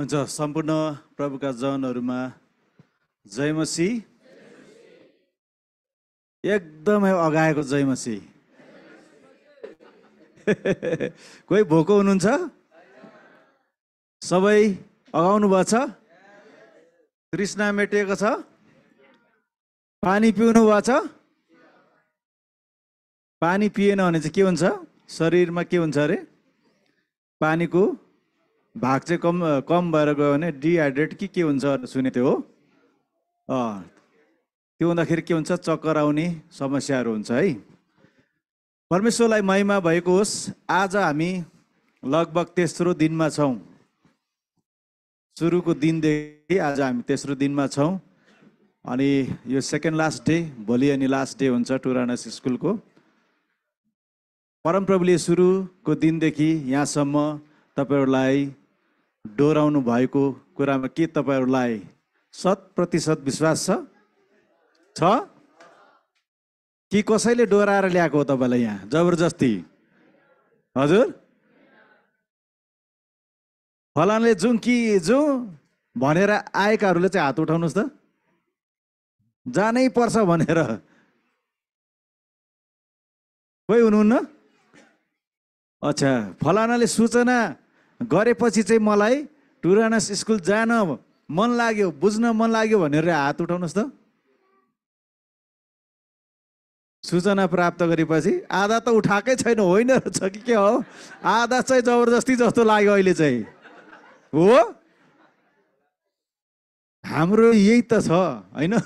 हुन्छ सम्पूर्ण प्रभुका जनहरूमा जयमसी एकदमै अगाएको जयमसी कोही भोको हुनुहुन्छ सबै अगाउनु भएको छ कृष्णा मेटिएको छ पानी पिउनु भएको छ पानी पिएन भने चाहिँ के हुन्छ शरीरमा के हुन्छ अरे पानीको भाग चाहिँ कम कम भएर गयो भने डिहाइड्रेट कि के हुन्छ सुने त्यो हो त्यो हुँदाखेरि के हुन्छ चक्कर आउने समस्याहरू हुन्छ है परमेश्वरलाई महिमा भएको होस् आज हामी लगभग तेस्रो दिनमा छौँ सुरुको दिनदेखि आज हामी तेस्रो दिनमा छौँ अनि यो सेकेन्ड लास्ट डे भोलि अनि लास्ट डे हुन्छ टुरानस स्कुलको परमप्रभुले सुरुको दिनदेखि यहाँसम्म तपाईँहरूलाई डोराउनु भएको कुरामा के तपाईँहरूलाई शत प्रतिशत विश्वास छ कि कसैले डोराएर ल्याएको हो तपाईँलाई यहाँ जबरजस्ती हजुर फलानले जुन कि जो भनेर आएकाहरूले चाहिँ हात उठाउनुहोस् त जानै पर्छ भनेर कोही हुनुहुन्न अच्छा फलानाले सूचना गरेपछि चाहिँ मलाई टुरानस स्कुल जान मन लाग्यो बुझ्न मन लाग्यो भनेर हात उठाउनुहोस् त सूचना प्राप्त गरेपछि आधा त उठाएकै छैन होइन रहेछ कि के हो आधा चाहिँ जबरजस्ती जस्तो लाग्यो अहिले चाहिँ हो हाम्रो यही त छ होइन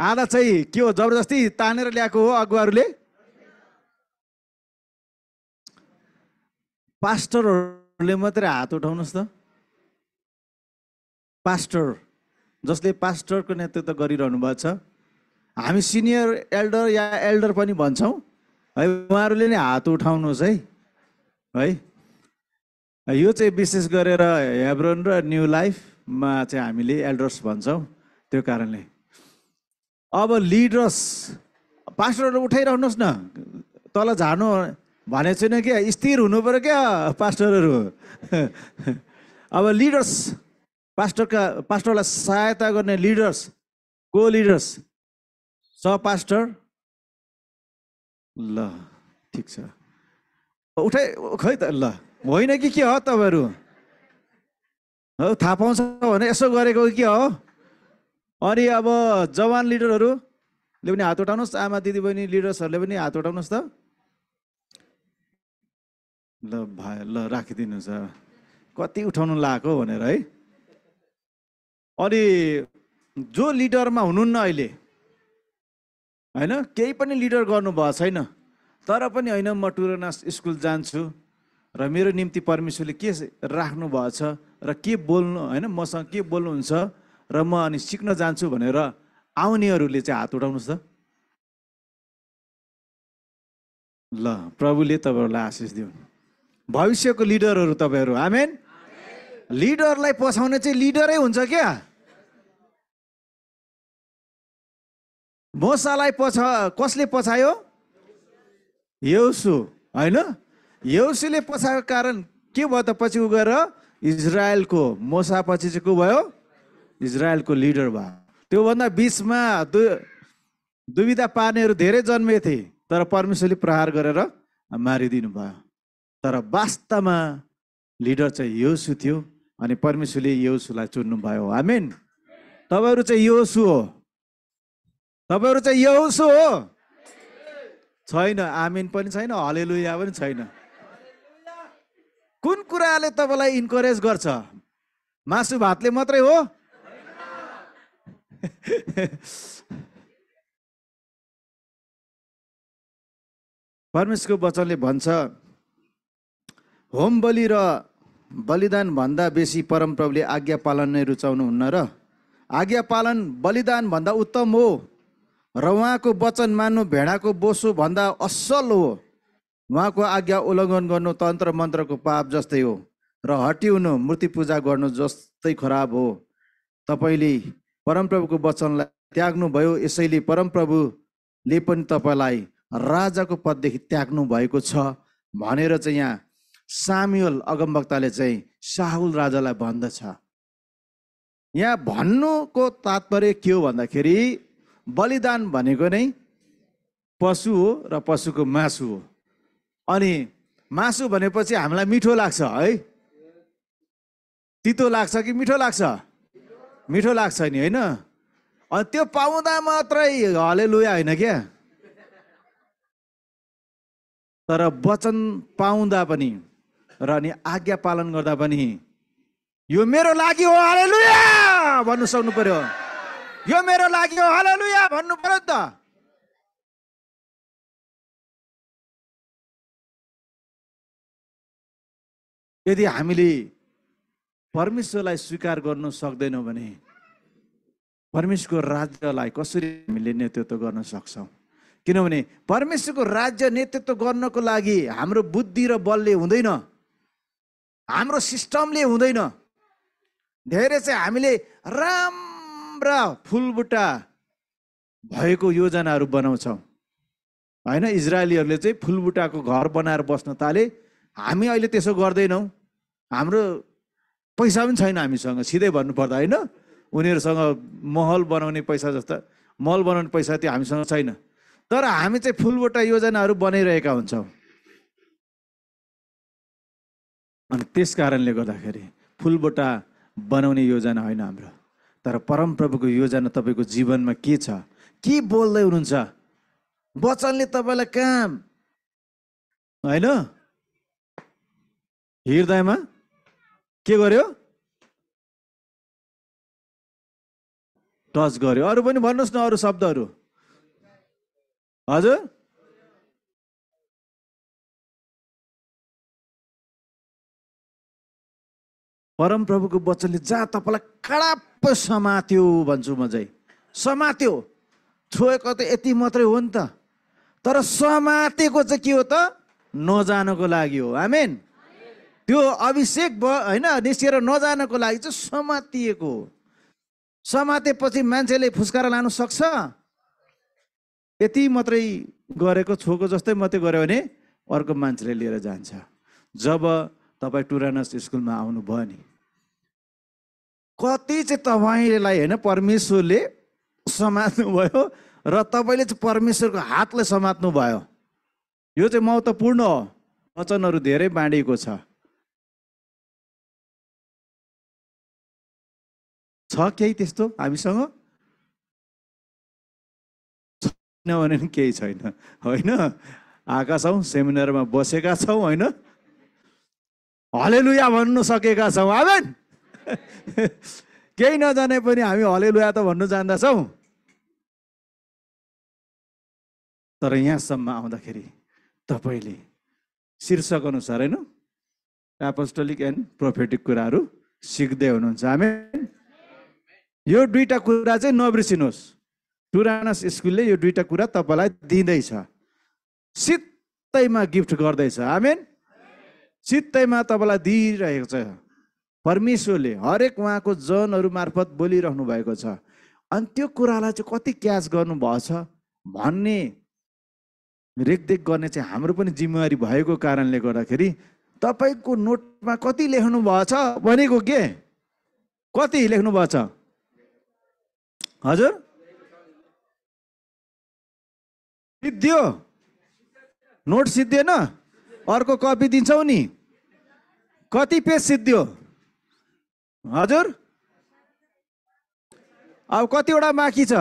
आधा चाहिँ के हो जबरजस्ती तानेर ल्याएको हो अगुवाहरूले पास्टरहरू ले मात्रै हात उठाउनुहोस् त पास्टर जसले पास्टरको नेतृत्व गरिरहनु भएको छ हामी सिनियर एल्डर या एल्डर पनि भन्छौँ है उहाँहरूले नै हात उठाउनुहोस् है है यो चाहिँ विशेष गरेर हेब्रोन र न्यु लाइफमा चाहिँ हामीले एल्डर्स भन्छौँ त्यो कारणले अब लिडर्स पास्टरहरू उठाइरहनुहोस् न तल झार्नु भने छुइनँ क्या स्थिर हुनु पऱ्यो क्या पास्टरहरू अब लिडर्स पास्टरका पास्टरलाई सहायता गर्ने लिडर्स को लिडर्स स पास्टर ल ठिक छ उठाइ खै त ल होइन कि के हो तपाईँहरू हो थाहा पाउँछ भने यसो गरेको के हो अनि अब जवान लिडरहरूले पनि हात उठाउनुहोस् आमा दिदीबहिनी लिडर्सहरूले पनि हात उठाउनुहोस् त ल भाइ ल राखिदिनु छ कति उठाउनु लाएको भनेर है अनि जो लिडरमा हुनुहुन्न अहिले होइन केही पनि लिडर गर्नुभएको छैन तर पनि होइन म टुरनास स्कुल जान्छु र मेरो निम्ति परमेश्वरले के राख्नु भएको छ र के बोल्नु होइन मसँग के बोल्नुहुन्छ र म अनि सिक्न जान्छु भनेर आउनेहरूले चाहिँ हात उठाउनुहोस् त ल प्रभुले तपाईँहरूलाई आशिष दिउन् भविष्यको लिडरहरू तपाईँहरू आमेन लिडरलाई पछाउने चाहिँ लिडरै हुन्छ क्या मोसालाई पछा कसले पछायो यौसु होइन यौसुले पछाएको कारण के भयो त पछि उ गएर इजरायलको मोसा पछि चाहिँ को भयो इजरायलको लिडर भयो त्योभन्दा बिचमा दु दुविधा पार्नेहरू धेरै जन्मेथे तर परमेश्वरले प्रहार गरेर मारिदिनु भयो तर वास्तवमा लिडर चाहिँ योसु थियो अनि परमेश्वरले योसुलाई चुन्नुभयो आमेन तपाईँहरू चाहिँ योसु हो तपाईँहरू चाहिँ योसु हो छैन आमिन पनि छैन हलेलुया पनि छैन कुन कुराले तपाईँलाई इन्करेज गर्छ मासु भातले मात्रै हो परमेश्वरको वचनले भन्छ होम बलि र बलिदानभन्दा बेसी परमप्रभुले आज्ञा पालन नै रुचाउनुहुन्न र आज्ञा पालन बलिदानभन्दा उत्तम हो र उहाँको वचन मान्नु भेडाको बोसो भन्दा असल हो उहाँको आज्ञा उल्लङ्घन गर्नु तन्त्र मन्त्रको पाप जस्तै हो र हटिउनु मूर्ति पूजा गर्नु जस्तै खराब हो तपाईँले परमप्रभुको वचनलाई त्याग्नुभयो यसैले परमप्रभुले पनि तपाईँलाई राजाको पददेखि त्याग्नु भएको छ भनेर चाहिँ यहाँ सामुएल अगमवक्ताले चाहिँ साहुल राजालाई भन्दछ यहाँ भन्नुको तात्पर्य के हो भन्दाखेरि बलिदान भनेको नै पशु हो र पशुको मासु हो अनि मासु भनेपछि हामीलाई मिठो लाग्छ है तितो लाग्छ कि मिठो लाग्छ मिठो लाग्छ नि होइन अनि त्यो पाउँदा मात्रै हले लुया होइन क्या तर वचन पाउँदा पनि र अनि आज्ञा पालन गर्दा पनि यो मेरो लागि हो हालेलुया भन्नु सक्नु पर्यो यो मेरो लागि हो हालेलुया भन्नु पर्यो त यदि हामीले परमेश्वरलाई स्वीकार गर्नु सक्दैनौँ भने परमेश्वरको राज्यलाई कसरी हामीले नेतृत्व गर्न सक्छौँ किनभने परमेश्वरको राज्य नेतृत्व गर्नको लागि हाम्रो बुद्धि र बलले हुँदैन हाम्रो सिस्टमले हुँदैन धेरै चाहिँ हामीले राम्रा फुलबुट्टा भएको योजनाहरू बनाउँछौँ होइन इजरायलीहरूले चाहिँ फुलबुट्टाको घर बनाएर बस्न थाले हामी अहिले त्यसो गर्दैनौँ हाम्रो पैसा पनि छैन हामीसँग सिधै भन्नुपर्दा होइन उनीहरूसँग महल बनाउने पैसा जस्ता महल बनाउने पैसा त्यो हामीसँग छैन तर हामी चाहिँ फुलबुट्टा योजनाहरू बनाइरहेका हुन्छौँ अनि त्यस कारणले गर्दाखेरि फुलबोटा बनाउने योजना होइन हाम्रो तर परमप्रभुको योजना तपाईँको जीवनमा के छ के बोल्दै हुनुहुन्छ वचनले तपाईँलाई काम होइन हृदयमा के गर्यो टच गर्यो अरू पनि भन्नुहोस् न अरू शब्दहरू हजुर परमप्रभुको वचनले जहाँ तपाईँलाई कडाप समात्यो भन्छु म चाहिँ समात्यो छोएको त यति मात्रै हो नि त तर समातेको चाहिँ के हो त नजानको लागि हो आमेन त्यो अभिषेक भ होइन निस्किएर नजानको लागि चाहिँ समातिएको समातेपछि मान्छेले फुस्काएर लानु सक्छ यति मात्रै गरेको छोको जस्तै मात्रै गऱ्यो भने अर्को मान्छेले लिएर जान्छ जब तपाईँ टुरानस स्कुलमा आउनुभयो नि कति चाहिँ तपाईँलाई होइन परमेश्वरले समात्नुभयो र तपाईँले चाहिँ परमेश्वरको हातलाई भयो यो चाहिँ महत्त्वपूर्ण हो वचनहरू धेरै बाँडिएको छ केही त्यस्तो हामीसँग छैन भने केही छैन होइन आएका छौँ सेमिनारमा बसेका छौँ होइन हलेलुया भन्नु सकेका छौँ आमेन केही नजाने पनि हामी हलेलुया त भन्नु जान्दछौँ तर यहाँसम्म आउँदाखेरि तपाईँले शीर्षक अनुसार होइन एपोस्टोलिक एन्ड प्रोफेटिक कुराहरू सिक्दै हुनुहुन्छ हामी यो दुईवटा कुरा चाहिँ नबिर्सिनुहोस् टुरानस स्कुलले यो दुईवटा कुरा तपाईँलाई दिँदैछ सित्तैमा गिफ्ट गर्दैछ हामी चित्तैमा तपाईँलाई दिइरहेको छ परमेश्वरले हरेक उहाँको जनहरू मार्फत बोलिरहनु भएको छ अनि त्यो कुरालाई चाहिँ कति क्याच गर्नुभएछ भन्ने रेखदेख गर्ने चाहिँ हाम्रो पनि जिम्मेवारी भएको कारणले गर्दाखेरि तपाईँको नोटमा कति लेख्नु भएछ भनेको के कति लेख्नु भएछ हजुर सिद्धियो नोट सिद्धिएन अर्को कपी दिन्छौ नि कति पेज सिद्धियो हजुर अब कतिवटा बाँकी छ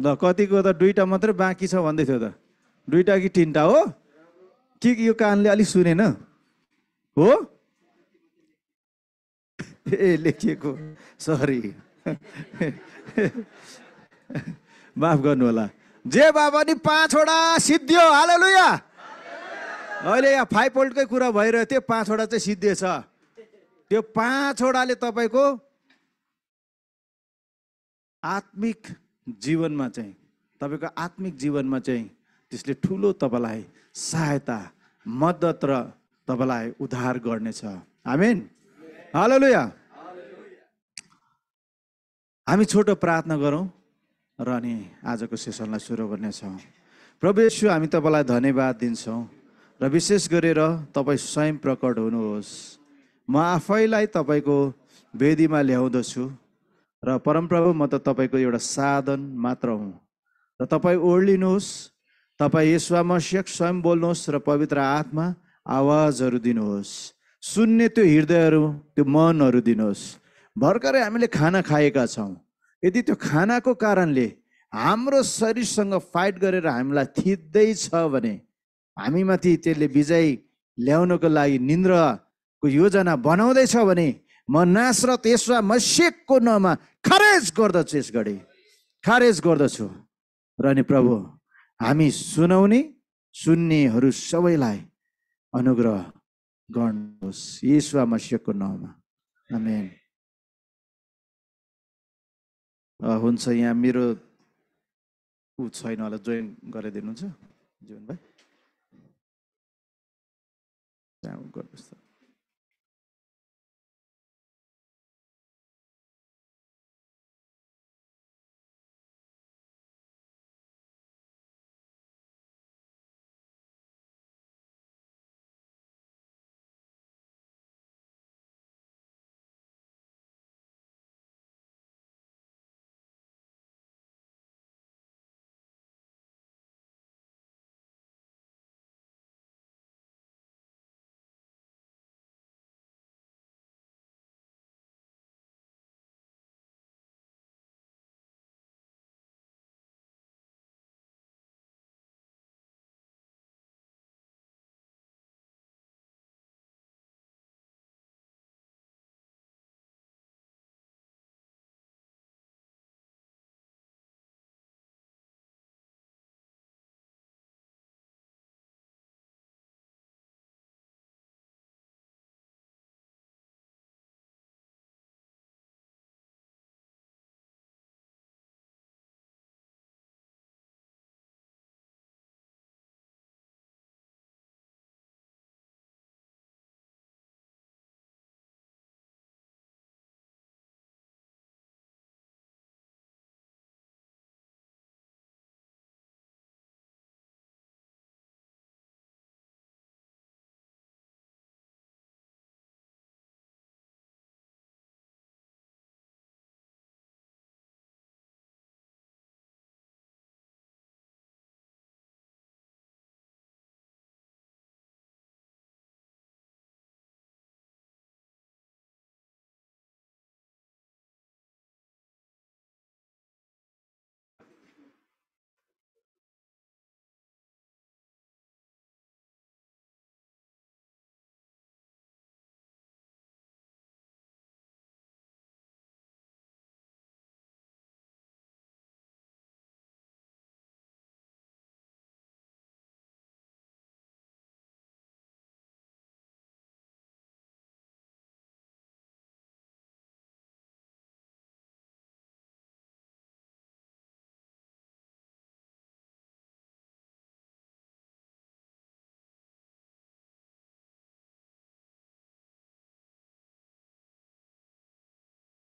ल कतिको त दुईवटा मात्रै बाँकी छ भन्दै थियो त दुईवटा कि तिनवटा हो कि यो कानले अलिक सुनेन हो ए लेखिएको सरी माफ गर्नु होला जे बाबा पनि पाँचवटा सिद्धियो हाल लुया अहिले यहाँ फाइभ पोल्टकै कुरा भइरहेको थियो पाँचवटा चाहिँ छ त्यो पाँचवटाले तपाईँको आत्मिक जीवनमा चाहिँ तपाईँको आत्मिक जीवनमा चाहिँ त्यसले ठुलो तपाईँलाई सहायता मद्दत र तपाईँलाई उद्धार गर्नेछ आमेन हालो लुया हामी छोटो प्रार्थना गरौँ र अनि आजको सेसनलाई सुरु गर्नेछौँ प्रभु हामी तपाईँलाई धन्यवाद दिन्छौँ र विशेष गरेर तपाईँ स्वयं प्रकट हुनुहोस् म आफैलाई तपाईँको वेदीमा ल्याउँदछु र परमप्रभु म त तपाईँको एउटा साधन मात्र हुँ र तपाईँ ओर्लिनुहोस् तपाईँ यशुवामस्यक स्वयं बोल्नुहोस् र पवित्र आत्मा आवाजहरू दिनुहोस् सुन्ने त्यो हृदयहरू त्यो मनहरू दिनुहोस् भर्खरै हामीले खाना खाएका छौँ यदि त्यो खानाको कारणले हाम्रो शरीरसँग फाइट गरेर हामीलाई थिच्दैछ भने हामीमाथि त्यसले विजय ल्याउनको लागि निन्द्रको योजना बनाउँदैछ भने म नासरत तेस्रा मसेकको नमा खारेज गर्दछु यस घडी खारेज गर्दछु र नि प्रभु हामी सुनाउने सुन्नेहरू सबैलाई अनुग्रह गर्नुहोस् यसवा मसेकको नाउँमा आमेन हुन्छ यहाँ मेरो ऊ छैन होला जोइन गराइदिनुहुन्छ जीवन भाइ गर्नुहोस् त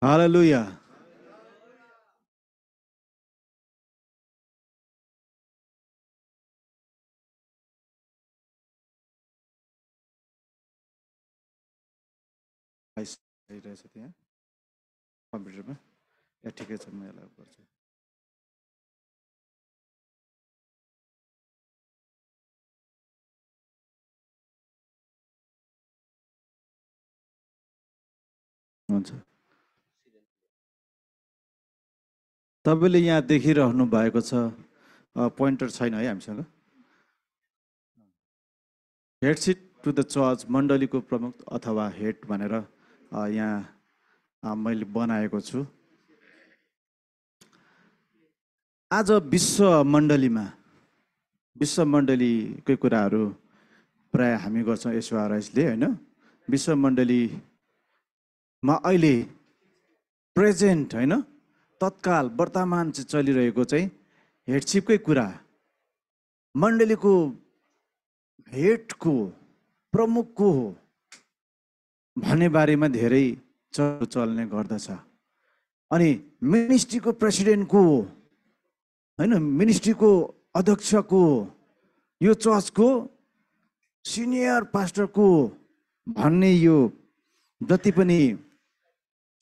Hallelujah रहेछ त्यहाँ कम्प्युटरमा ए ठिकै छ म यसलाई गर्छु हुन्छ तपाईँले यहाँ देखिरहनु भएको छ पोइन्टर छैन है हामीसँग हेडसिट टु द चर्च मण्डलीको प्रमुख अथवा हेड भनेर यहाँ मैले बनाएको छु आज विश्व मण्डलीमा विश्व मण्डलीकै कुराहरू प्राय हामी गर्छौँ एसवारएसले होइन विश्व मण्डलीमा अहिले प्रेजेन्ट होइन तत्काल वर्तमान चाहिँ चलिरहेको चाहिँ हेडसिपकै कुरा मण्डलीको हेडको को प्रमुख को हो भन्ने बारेमा धेरै चल चल्ने गर्दछ अनि मिनिस्ट्रीको प्रेसिडेन्ट को हो होइन मिनिस्ट्रीको अध्यक्ष को हो यो चर्चको सिनियर पास्टरको भन्ने यो जति पनि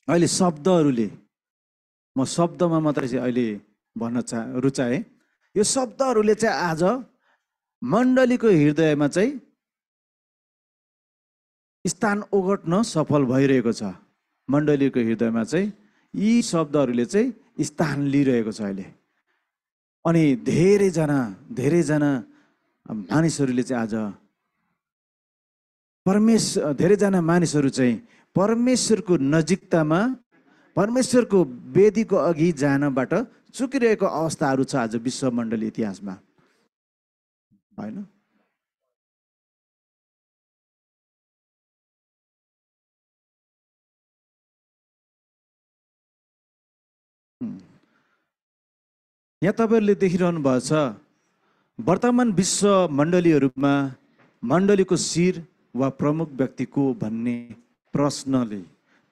अहिले शब्दहरूले म शब्दमा मात्रै चाहिँ अहिले भन्न चा रुचाएँ यो शब्दहरूले चाहिँ आज मण्डलीको हृदयमा चाहिँ स्थान ओगट्न सफल भइरहेको छ मण्डलीको हृदयमा चाहिँ यी शब्दहरूले चाहिँ स्थान लिइरहेको छ अहिले अनि धेरैजना धेरैजना मानिसहरूले चाहिँ आज परमेश धेरैजना मानिसहरू चाहिँ परमेश्वरको नजिकतामा परमेश्वरको वेदीको अघि जानबाट चुकिरहेको अवस्थाहरू छ आज विश्वमण्डली इतिहासमा होइन यहाँ तपाईँहरूले देखिरहनु भएको छ वर्तमान विश्व मण्डलीहरूमा मण्डलीको शिर वा प्रमुख व्यक्तिको भन्ने प्रश्नले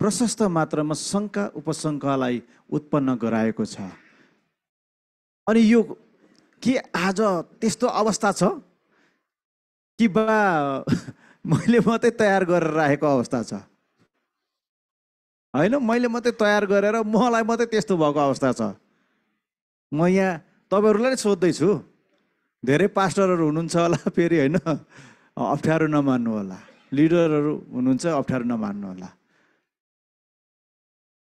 प्रशस्त मात्रामा शङ्का उपशङ्कालाई उत्पन्न गराएको छ अनि यो के आज त्यस्तो अवस्था छ कि बा मैले मात्रै तयार गरेर राखेको अवस्था छ होइन मैले मात्रै तयार गरेर मलाई मात्रै त्यस्तो भएको अवस्था छ म यहाँ तपाईँहरूलाई नै सोध्दैछु धेरै पास्टरहरू हुनुहुन्छ होला फेरि होइन अप्ठ्यारो नमान्नु होला लिडरहरू हुनुहुन्छ अप्ठ्यारो नमान्नु होला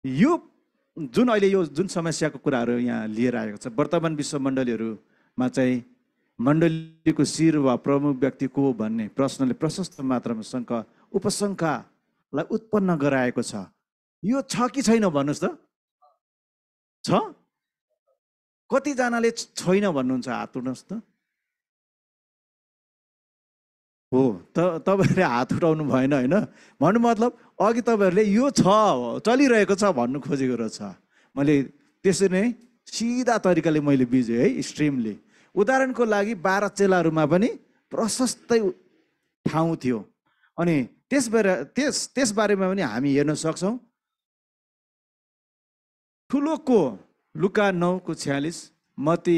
यो जुन अहिले यो जुन समस्याको कुराहरू यहाँ लिएर आएको छ वर्तमान विश्व विश्वमण्डलीहरूमा चाहिँ मण्डलीको शिर वा प्रमुख व्यक्ति को भन्ने प्रश्नले प्रशस्त मात्रामा शङ्का उपशङ्कालाई उत्पन्न गराएको छ यो छ कि छैन भन्नुहोस् त छ कतिजनाले छैन भन्नुहुन्छ हात उठ्नुहोस् त हो त तपाईँहरूले हात उठाउनु भएन होइन भन्नु मतलब अघि तपाईँहरूले यो छ चलिरहेको छ भन्नु खोजेको रहेछ मैले त्यसरी नै सिधा तरिकाले मैले बिजेँ है स्ट्रिमले उदाहरणको लागि बाह्र चेलाहरूमा पनि प्रशस्तै ठाउँ थियो अनि त्यसबारे त्यस त्यसबारेमा पनि हामी हेर्न सक्छौँ ठुलोको लुका नौको छ्यालिस मती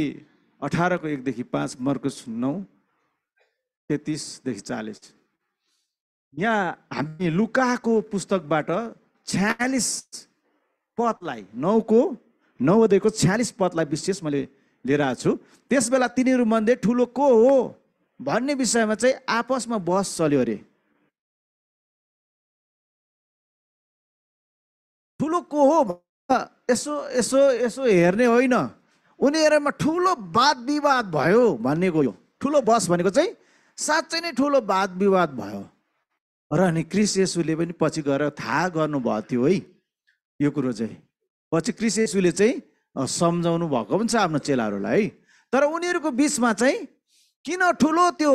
अठारको एकदेखि पाँच मर्कुस नौ तेत्तिसदेखि चालिस यहाँ हामी लुकाको पुस्तकबाट छ्यालिस पदलाई नौको नौदेखिको छ्यालिस पदलाई विशेष मैले लिएर आएको छु त्यस तिनीहरू मध्ये ठुलो को हो भन्ने विषयमा चाहिँ आपसमा बहस चल्यो अरे ठुलो को हो यसो यसो यसो हेर्ने होइन उनीहरूमा ठुलो वाद विवाद भयो भन्ने गयो ठुलो बस भनेको चाहिँ साँच्चै नै ठुलो वाद विवाद भयो र अनि क्रिस यसुले पनि पछि गएर थाहा गर्नुभएको त्यो है यो कुरो चाहिँ पछि क्रिस यसुले चाहिँ सम्झाउनु भएको पनि छ आफ्नो चेलाहरूलाई है तर उनीहरूको बिचमा चाहिँ किन ठुलो त्यो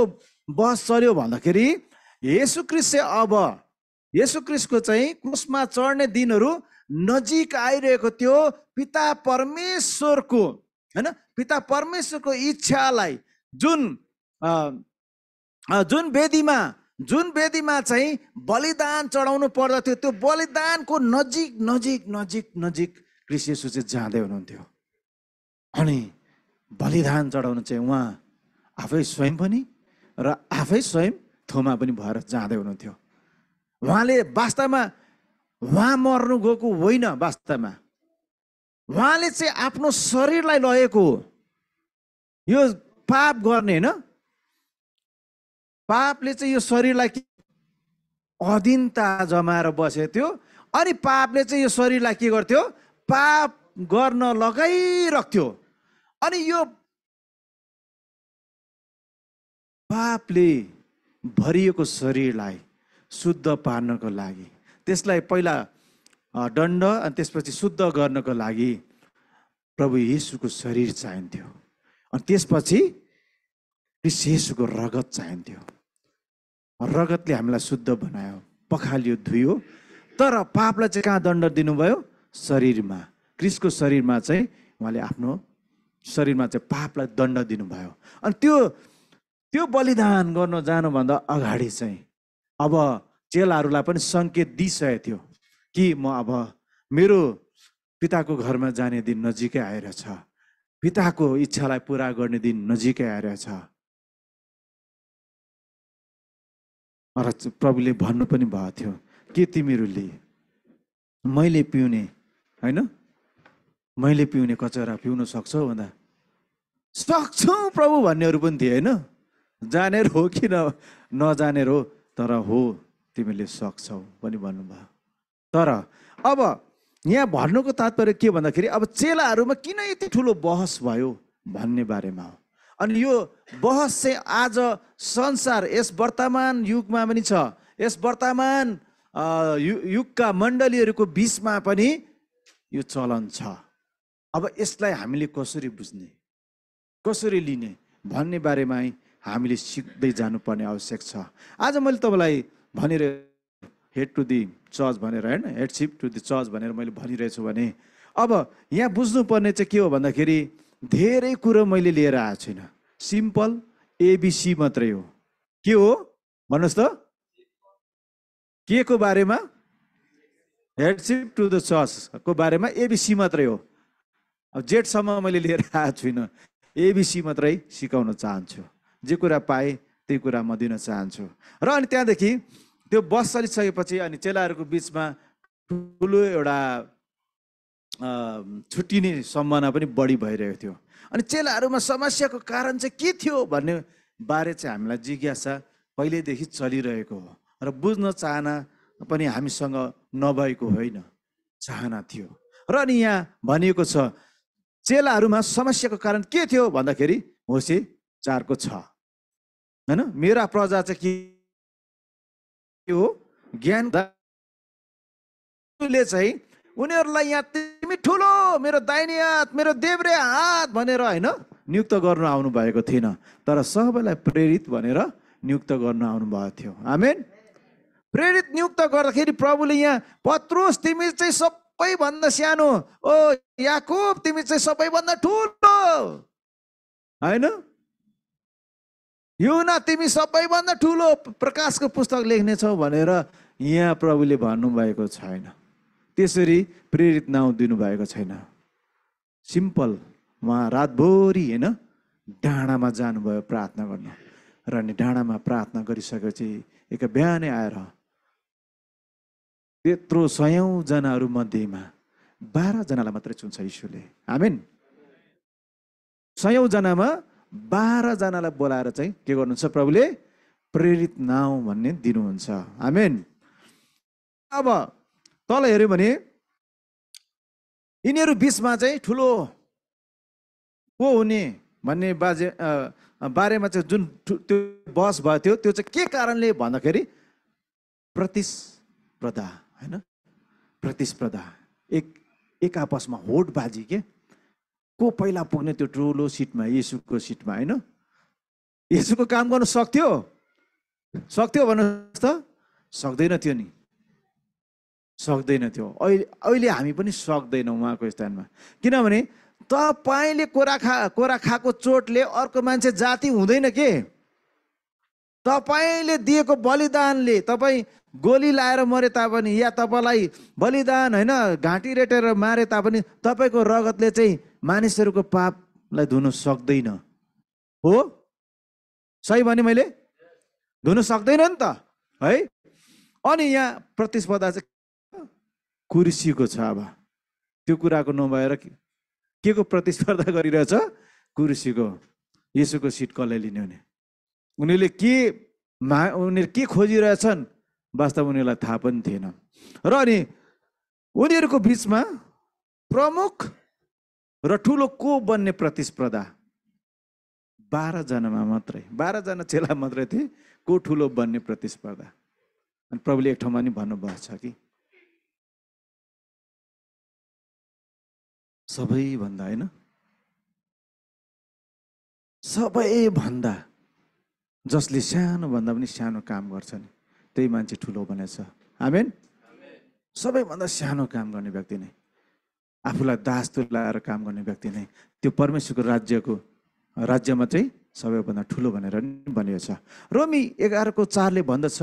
बस चल्यो भन्दाखेरि यसु क्रिस अब यसु क्रिसको चाहिँ क्रुसमा चढ्ने दिनहरू नजिक आइरहेको त्यो पिता परमेश्वरको होइन पिता परमेश्वरको इच्छालाई जुन जुन वेदीमा जुन वेदीमा चाहिँ बलिदान चढाउनु पर्दथ्यो त्यो बलिदानको नजिक नजिक नजिक नजिक कृषि सूचित जाँदै हुनुहुन्थ्यो अनि बलिदान चढाउनु चाहिँ उहाँ आफै स्वयं पनि र आफै स्वयं थोमा पनि भएर जाँदै हुनुहुन्थ्यो उहाँले वास्तवमा उहाँ मर्नु गएको होइन वास्तवमा उहाँले चाहिँ आफ्नो शरीरलाई लगेको यो पाप गर्ने होइन पापले चाहिँ यो शरीरलाई के अधीनता जमाएर थियो अनि पापले चाहिँ यो शरीरलाई के गर्थ्यो पाप गर्न लगाइरहेको अनि यो पापले भरिएको शरीरलाई शुद्ध पार्नको लागि त्यसलाई पहिला दण्ड अनि त्यसपछि शुद्ध गर्नको लागि प्रभु यीशुको शरीर चाहिन्थ्यो अनि त्यसपछि क्रिसेसुको रगत चाहिन्थ्यो रगतले हामीलाई शुद्ध बनायो पखालियो धुयो तर पापलाई चाहिँ कहाँ दण्ड दिनुभयो शरीरमा क्रिसको शरीरमा चाहिँ उहाँले आफ्नो शरीरमा चाहिँ पापलाई दण्ड दिनुभयो अनि त्यो त्यो बलिदान गर्न जानुभन्दा अगाडि चाहिँ अब चेलाहरूलाई पनि सङ्केत दिइसकेको थियो कि म अब मेरो पिताको घरमा जाने दिन नजिकै आइरहेछ पिताको इच्छालाई पुरा गर्ने दिन नजिकै आइरहेछ मलाई प्रभुले भन्नु पनि भएको थियो के तिमीहरूले मैले पिउने होइन मैले पिउने कचरा पिउन सक्छौ भन्दा सक्छौ प्रभु भन्नेहरू पनि थिए होइन जानेर हो कि न नजानेर हो तर हो तिमीले सक्छौ पनि भन्नुभयो तर अब यहाँ भन्नुको तात्पर्य के भन्दाखेरि अब चेलाहरूमा किन यति ठुलो बहस भयो भन्ने बारेमा हो अनि यो बहस चाहिँ आज संसार यस वर्तमान युगमा पनि छ यस वर्तमान यु युगका मण्डलीहरूको बिचमा पनि यो चलन छ अब यसलाई हामीले कसरी बुझ्ने कसरी लिने भन्ने बारेमा हामीले सिक्दै जानुपर्ने आवश्यक छ आज मैले तपाईँलाई भनेर हेड टु दि चर्च भनेर होइन हेडसिप टु दि चर्च भनेर मैले भनिरहेछु भने अब यहाँ बुझ्नुपर्ने चाहिँ के हो भन्दाखेरि धेरै कुरो मैले लिएर आएको छुइनँ सिम्पल एबिसी मात्रै हो के हो भन्नुहोस् त के को बारेमा हेडसिप टु द चर्चको बारेमा एबिसी मात्रै हो अब जेटसम्म मैले लिएर आएको छुइनँ एबिसी मात्रै सिकाउन चाहन्छु जे कुरा पाएँ त्यही कुरा म दिन चाहन्छु र अनि त्यहाँदेखि त्यो बस चलिसकेपछि अनि चेलाहरूको बिचमा ठुलो एउटा छुट्टिने सम्भावना पनि बढी भइरहेको थियो अनि चेलाहरूमा समस्याको कारण चाहिँ के थियो भन्ने बारे चाहिँ हामीलाई जिज्ञासा पहिल्यैदेखि चलिरहेको हो र बुझ्न चाहना पनि हामीसँग नभएको होइन चाहना थियो र अनि यहाँ भनिएको छ चेलाहरूमा समस्याको कारण के थियो भन्दाखेरि होसे चारको छ होइन मेरा प्रजा चाहिँ के हो ज्ञानले चाहिँ उनीहरूलाई यहाँ तिमी ठुलो मेरो दाहिने हात मेरो देब्रे हात भनेर होइन नियुक्त गर्नु आउनुभएको थिएन तर सबैलाई प्रेरित भनेर नियुक्त गर्नु आउनुभएको थियो आमेन प्रेरित नियुक्त गर्दाखेरि प्रभुले यहाँ पत्रुस तिमी चाहिँ सबैभन्दा सानो ओ याकुब तिमी चाहिँ सबैभन्दा ठुलो होइन युना तिमी सबैभन्दा ठुलो प्रकाशको पुस्तक लेख्नेछौ भनेर यहाँ प्रभुले भन्नुभएको छैन त्यसरी प्रेरित नाउँ दिनुभएको छैन सिम्पल उहाँ रातभरि होइन डाँडामा जानुभयो प्रार्थना गर्न र अनि डाँडामा प्रार्थना गरिसकेपछि एक बिहानै आएर त्यत्रो सयौँजनाहरू मध्येमा बाह्रजनालाई मात्रै चुन्छ यीशुले आमेन सयौँजनामा बाह्रजनालाई बोलाएर चाहिँ के गर्नुहुन्छ प्रभुले प्रेरित नाउँ भन्ने दिनुहुन्छ आमेन अब तल हेऱ्यो भने यिनीहरू बिचमा चाहिँ ठुलो को हुने भन्ने बाजे बारेमा चाहिँ जुन त्यो बहस भयो थियो त्यो चाहिँ के कारणले भन्दाखेरि प्रतिस्पर्धा होइन प्रतिस्पर्धा एक एक आपसमा होटबाजी के को पहिला पुग्ने त्यो ठुलो सिटमा यसुको सिटमा होइन यसुको काम गर्नु सक्थ्यो सक्थ्यो भन्नुहोस् त सक्दैन थियो नि सक्दैन थियो अहिले अहिले हामी पनि सक्दैनौँ उहाँको स्थानमा किनभने तपाईँले कोरा खा कोरा खाएको चोटले अर्को मान्छे जाति हुँदैन के तपाईँले दिएको बलिदानले तपाईँ गोली लाएर मरे तापनि या तपाईँलाई बलिदान होइन घाँटी रेटेर मारे तापनि तपाईँको रगतले चाहिँ मानिसहरूको पापलाई धुनु सक्दैन हो सही भने मैले धुनु सक्दैन नि त है अनि यहाँ प्रतिस्पर्धा चाहिँ कुर्सीको छ अब त्यो कुराको नभएर के को प्रतिस्पर्धा गरिरहेछ कुर्सीको यसोको सिट कसलाई लिने हुने उनीहरूले के मा उनीहरू के खोजिरहेछन् वास्तव उनीहरूलाई थाहा पनि थिएन र अनि उनीहरूको बिचमा प्रमुख र ठुलो को बन्ने प्रतिस्पर्धा बाह्रजनामा मात्रै बाह्रजना चेला मात्रै थिए को ठुलो बन्ने प्रतिस्पर्धा अनि प्रभुले एक ठाउँमा नि भन्नुभएको छ कि सबैभन्दा होइन सबैभन्दा जसले सानोभन्दा पनि सानो काम गर्छ नि त्यही मान्छे ठुलो बनाएछ आमेन सबैभन्दा सानो काम गर्ने व्यक्ति नै आफूलाई दास तुलाएर काम गर्ने व्यक्ति नै त्यो परमेश्वरको राज्यको राज्यमा चाहिँ सबैभन्दा ठुलो भनेर नि भनेको छ रोमी एघारको चारले भन्दछ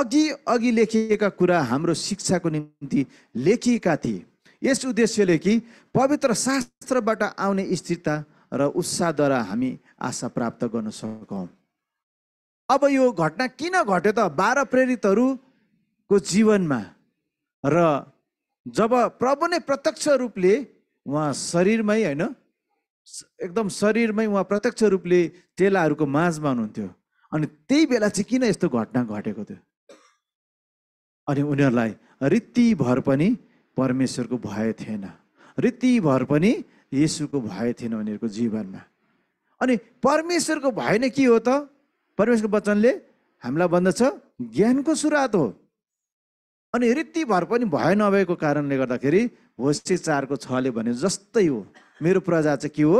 अघि अघि लेखिएका कुरा हाम्रो शिक्षाको निम्ति लेखिएका थिए यस उद्देश्यले कि पवित्र शास्त्रबाट आउने स्थिरता र उत्साहद्वारा हामी आशा प्राप्त गर्न सकौँ अब यो घटना किन घट्यो त बाह्र प्रेरितहरूको जीवनमा र जब प्रभु नै प्रत्यक्ष रूपले उहाँ शरीरमै होइन एकदम शरीरमै उहाँ प्रत्यक्ष रूपले चेलाहरूको माझमा हुनुहुन्थ्यो अनि त्यही बेला चाहिँ किन यस्तो घटना घटेको थियो अनि उनीहरूलाई रित्तिभर पनि परमेश्वरको भय थिएन रीतिभर पनि यसुको भय थिएन उनीहरूको जीवनमा अनि परमेश्वरको भय नै के हो त परमेश्वरको वचनले हामीलाई भन्दछ ज्ञानको सुरुवात हो अनि रीतिभर पनि भय नभएको कारणले गर्दाखेरि होस्टे चारको छले भने जस्तै हो मेरो प्रजा चाहिँ के हो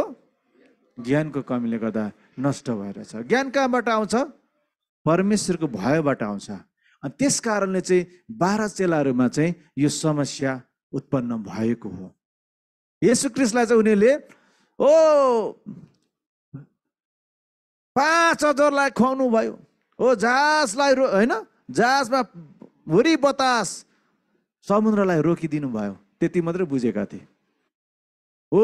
ज्ञानको कमीले गर्दा नष्ट भएर छ ज्ञान कहाँबाट आउँछ परमेश्वरको भयबाट आउँछ त्यस कारणले चाहिँ बाह्र चेलाहरूमा चाहिँ यो समस्या उत्पन्न भएको हो यसु क्रिस्टलाई चाहिँ उनीहरूले ओ पाँच हजारलाई खुवाउनु भयो हो जहाजलाई रो होइन जहाजमा भुरी बतास समुद्रलाई रोकिदिनु भयो त्यति मात्रै बुझेका थिए हो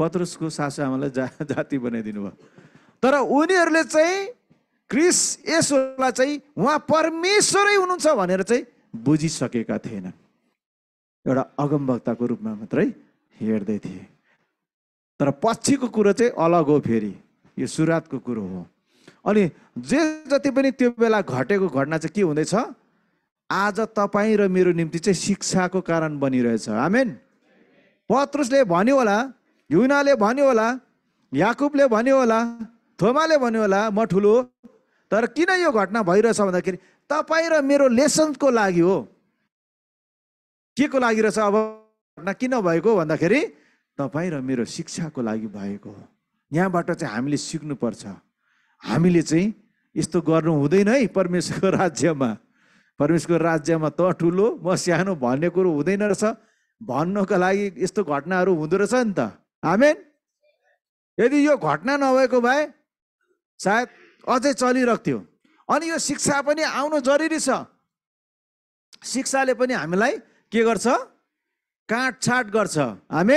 पत्रुसको सासुआमालाई जा जाति बनाइदिनु भयो तर उनीहरूले चाहिँ क्रिस यसोलाई चाहिँ उहाँ परमेश्वरै हुनुहुन्छ भनेर चाहिँ बुझिसकेका थिएनन् एउटा अगमवक्ताको रूपमा मात्रै हेर्दै थिए तर पछिको कुरो चाहिँ अलग हो फेरि यो सुरुवातको कुरो हो अनि जे जति पनि त्यो बेला घटेको घटना चाहिँ के हुँदैछ आज तपाईँ र मेरो निम्ति चाहिँ शिक्षाको कारण बनिरहेछ आमेन पत्रुसले भन्यो होला युनाले भन्यो होला याकुबले भन्यो होला थोमाले भन्यो होला म ठुलो तर किन यो घटना भइरहेछ भन्दाखेरि तपाईँ र मेरो लेसनको लागि हो के को लागि रहेछ अब घटना किन भएको भन्दाखेरि तपाईँ र मेरो शिक्षाको लागि भएको हो यहाँबाट चाहिँ हामीले सिक्नुपर्छ हामीले चाहिँ यस्तो गर्नु हुँदैन है परमेश्वरको राज्यमा परमेश्वरको राज्यमा त ठुलो म सानो भन्ने कुरो हुँदैन रहेछ भन्नुको लागि यस्तो घटनाहरू हुँदो रहेछ नि त आमेन यदि यो घटना नभएको भए सायद अझै चलिरहेको थियो अनि यो शिक्षा पनि आउनु जरुरी छ शिक्षाले पनि हामीलाई के गर्छ काँटछाँट गर्छ हामी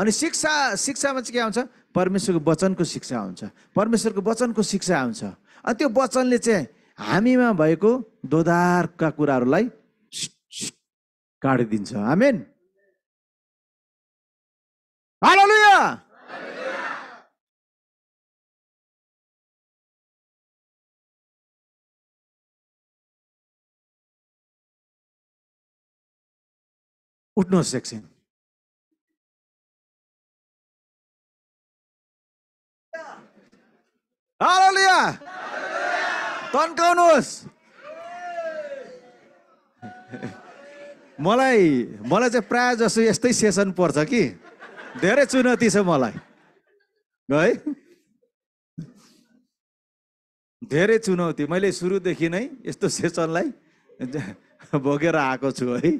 अनि शिक्षा शिक्षामा चाहिँ के आउँछ परमेश्वरको वचनको शिक्षा आउँछ परमेश्वरको वचनको शिक्षा आउँछ अनि त्यो वचनले चाहिँ हामीमा भएको दोधारका कुराहरूलाई काटिदिन्छ आमेन उठ्नुहोस् एकछिन तन्काउनुहोस् मलाई मलाई चाहिँ प्रायः जसो यस्तै सेसन पर्छ कि धेरै चुनौती छ मलाई है धेरै चुनौती मैले सुरुदेखि नै यस्तो सेसनलाई भोगेर आएको छु है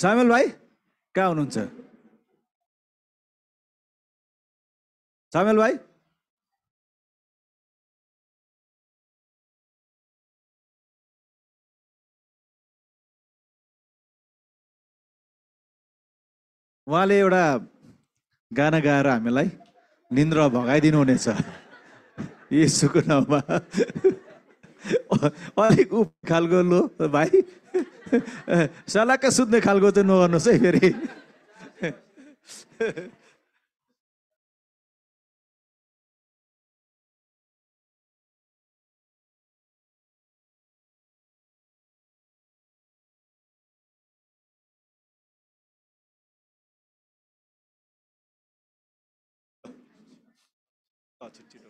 सामेल भाइ कहाँ हुनुहुन्छ सामेल भाइ उहाँले एउटा गाना गाएर हामीलाई निन्द्र भगाइदिनु हुनेछ यी सुकुनामा अलिक उप खालको लो भाइ सलाका सुत्ने खालको चाहिँ नगर्नुहोस् है फेरि to,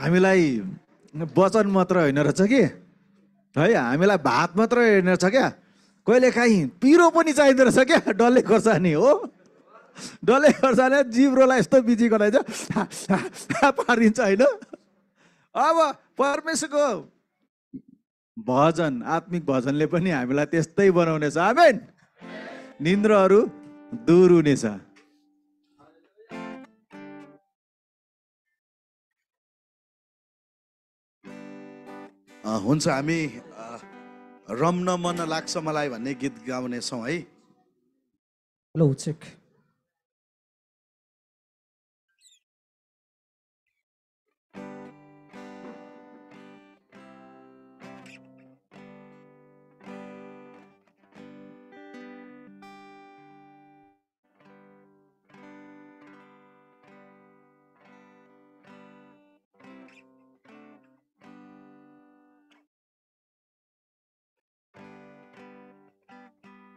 हामीलाई वचन मात्र होइन रहेछ कि है हामीलाई भात मात्र होइन रहेछ क्या कहिले काहीँ पिरो पनि चाहिँदो रहेछ क्या डल्ले खोर्सानी हो डल्ले खोर्सानी जिब्रोलाई यस्तो बिजी गराइन्छ पारिन्छ होइन अब परमेश्वरको भजन आत्मिक भजनले पनि हामीलाई त्यस्तै बनाउनेछ आमेन निन्द्रहरू दूर हुनेछ हुन्छ हामी रम्न मन लाग्छ मलाई भन्ने गीत गाउनेछौँ है हेलो उचेक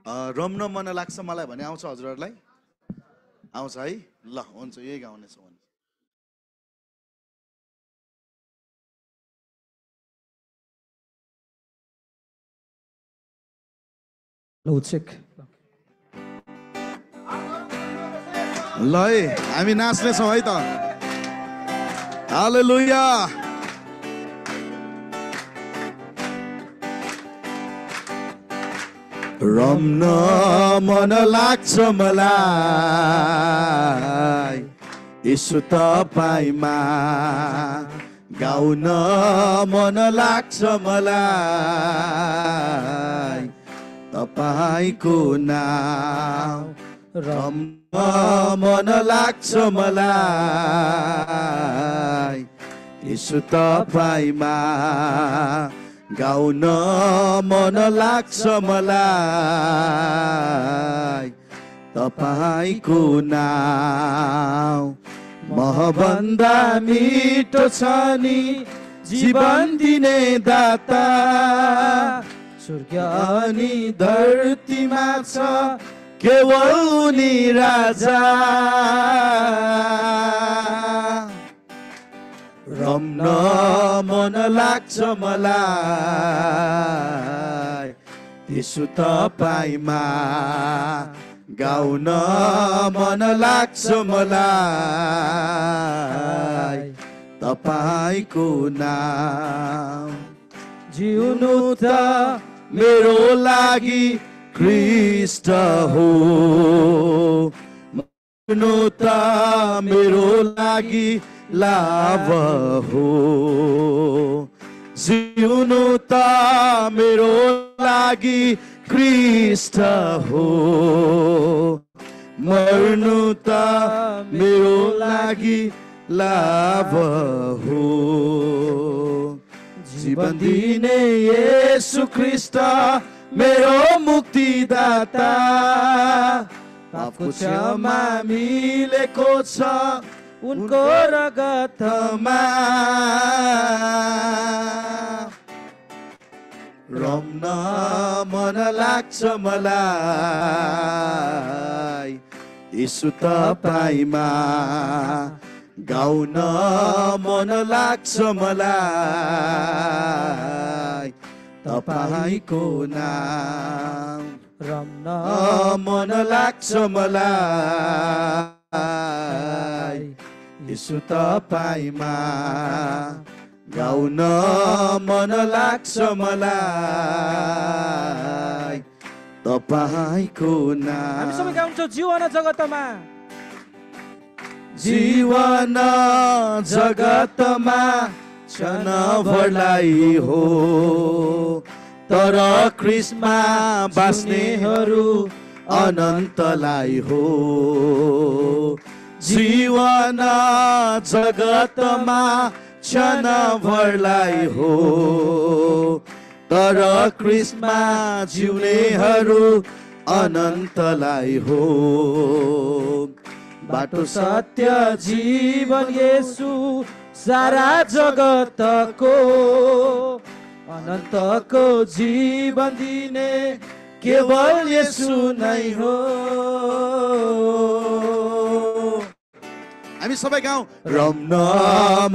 रम्न मन लाग्छ मलाई भने आउँछ हजुरहरूलाई आउँछ है ल हुन्छ यही गाउनेछ भने ल है हामी नाच्नेछौँ है त हालेलुया रम्न मन लाग्छ मलाई यसो तपाईँमा गाउन मन लाग्छ मलाई तपाईँको नाम रम्न मन लाग्छ मलाई यसो तपाईँमा गाउन मन लाग्छ मलाई तपाईँको नाम महभन्दा मिठो छ नि जीवन दिने दाता स्वर्ग अनि धरतीमा छ केवल उनी राजा रम्न मन लाग्छ मलाई यसो तपाईँमा गाउन मन लाग्छ मलाई तपाईँको नाम जिउनु त मेरो लागि ख्रिस्ट हो मर्नु त मेरो लागि लावहो जिउनु त मेरो लागि क्रिस्ट हो मर्नु त मेरो लागि लाभ हो जीवन दिने यसु ख्रिस्ट मेरो मुक्तिदाता आफू क्षमा मिलेको छ उनको रगतमा रम्न मन लाग्छ मलाई यसो तपाईँमा गाउन मन लाग्छ मलाई तपाईँको नाम रम्न मन लाग्छ मलाई यसो पाइमा गाउन मन लाग्छ मलाई तपाईँको नाम सबै जीवन जगतमा जीवन जगतमा क्षण हो तर क्रिस्मा बाँच्नेहरू अनन्तलाई हो जीवन जगतमा क्षणभरलाई हो तर क्रिस्मा जिउनेहरू अनन्तलाई हो बाटो सत्य जीवन यसु सारा जगतको अनन्तको जीवन दिने केवल यसु नै हो हामी सबै गाउँ रम्न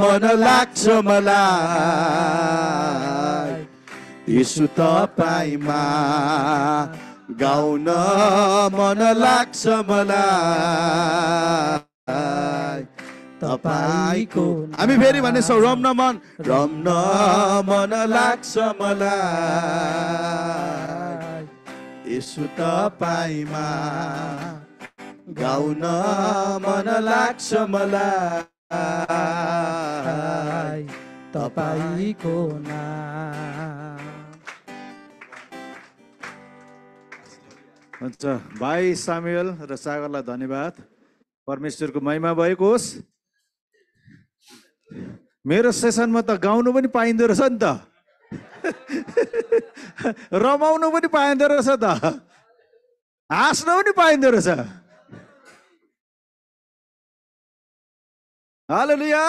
मन लाग्छ मलाई यसो तपाईँमा गाउन मन लाग्छ मलाई तपाईँको हामी फेरि भन्नेछौँ रम्न मन रम्न मन लाग्छ मलाई यसो तपाईँमा गाउन मन लाग्छ मलाई तपाईँको नाम हुन्छ भाइ सामुएल र सागरलाई धन्यवाद परमेश्वरको महिमा भएको होस् मेरो सेसनमा त गाउनु पनि पाइँदो रहेछ नि त रमाउनु पनि पाइँदो रहेछ त हाँस्नु पनि पाइँदो रहेछ हालेलुया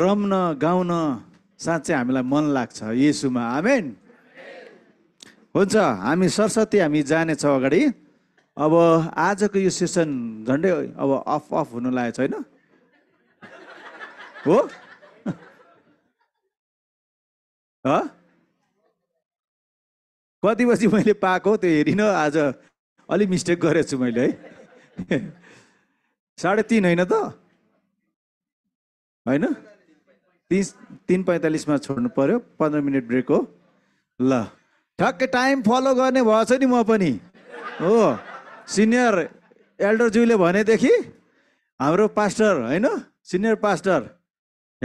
रम्न गाउन साँच्चै हामीलाई मन लाग्छ यसुमा आमेन हुन्छ हामी सरस्वती हामी जानेछौँ अगाडि अब आजको यो सेसन झन्डै अब अफ अफ हुनु लागेको छ होइन हो कति बजी मैले पाएको त्यो हेरिनँ आज अलिक मिस्टेक गरेछु मैले है साढे तिन होइन त होइन तिस तिन पैँतालिसमा छोड्नु पऱ्यो पन्ध्र मिनट ब्रेक हो ल ठ्याक्कै टाइम फलो गर्ने भएछ नि म पनि हो सिनियर एल्डरज्यूले भनेदेखि हाम्रो पास्टर होइन सिनियर पास्टर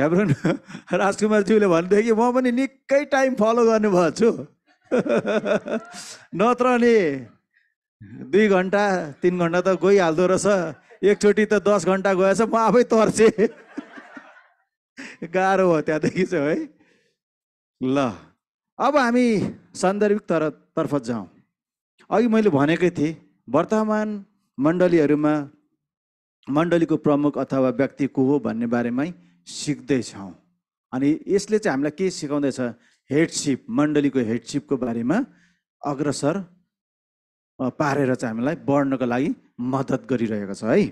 हाम्रो राजकुमारज्यूले भनेदेखि म पनि निकै टाइम फलो गर्ने छु नत्र नि दुई घन्टा तिन घन्टा त गइहाल्दो रहेछ एकचोटि त दस घन्टा गएछ म आफै तर्से गाह्रो हो त्यहाँदेखि चाहिँ है ल अब हामी सान्दर्भिक तर तर्फ जाउँ अघि मैले भनेकै थिएँ वर्तमान मण्डलीहरूमा मण्डलीको प्रमुख अथवा व्यक्ति को हो भन्ने बारेमै सिक्दैछौँ अनि यसले चाहिँ हामीलाई के सिकाउँदैछ हेडसिप मण्डलीको हेडसिपको बारेमा अग्रसर पारेर चाहिँ हामीलाई बढ्नको लागि मद्दत गरिरहेको छ है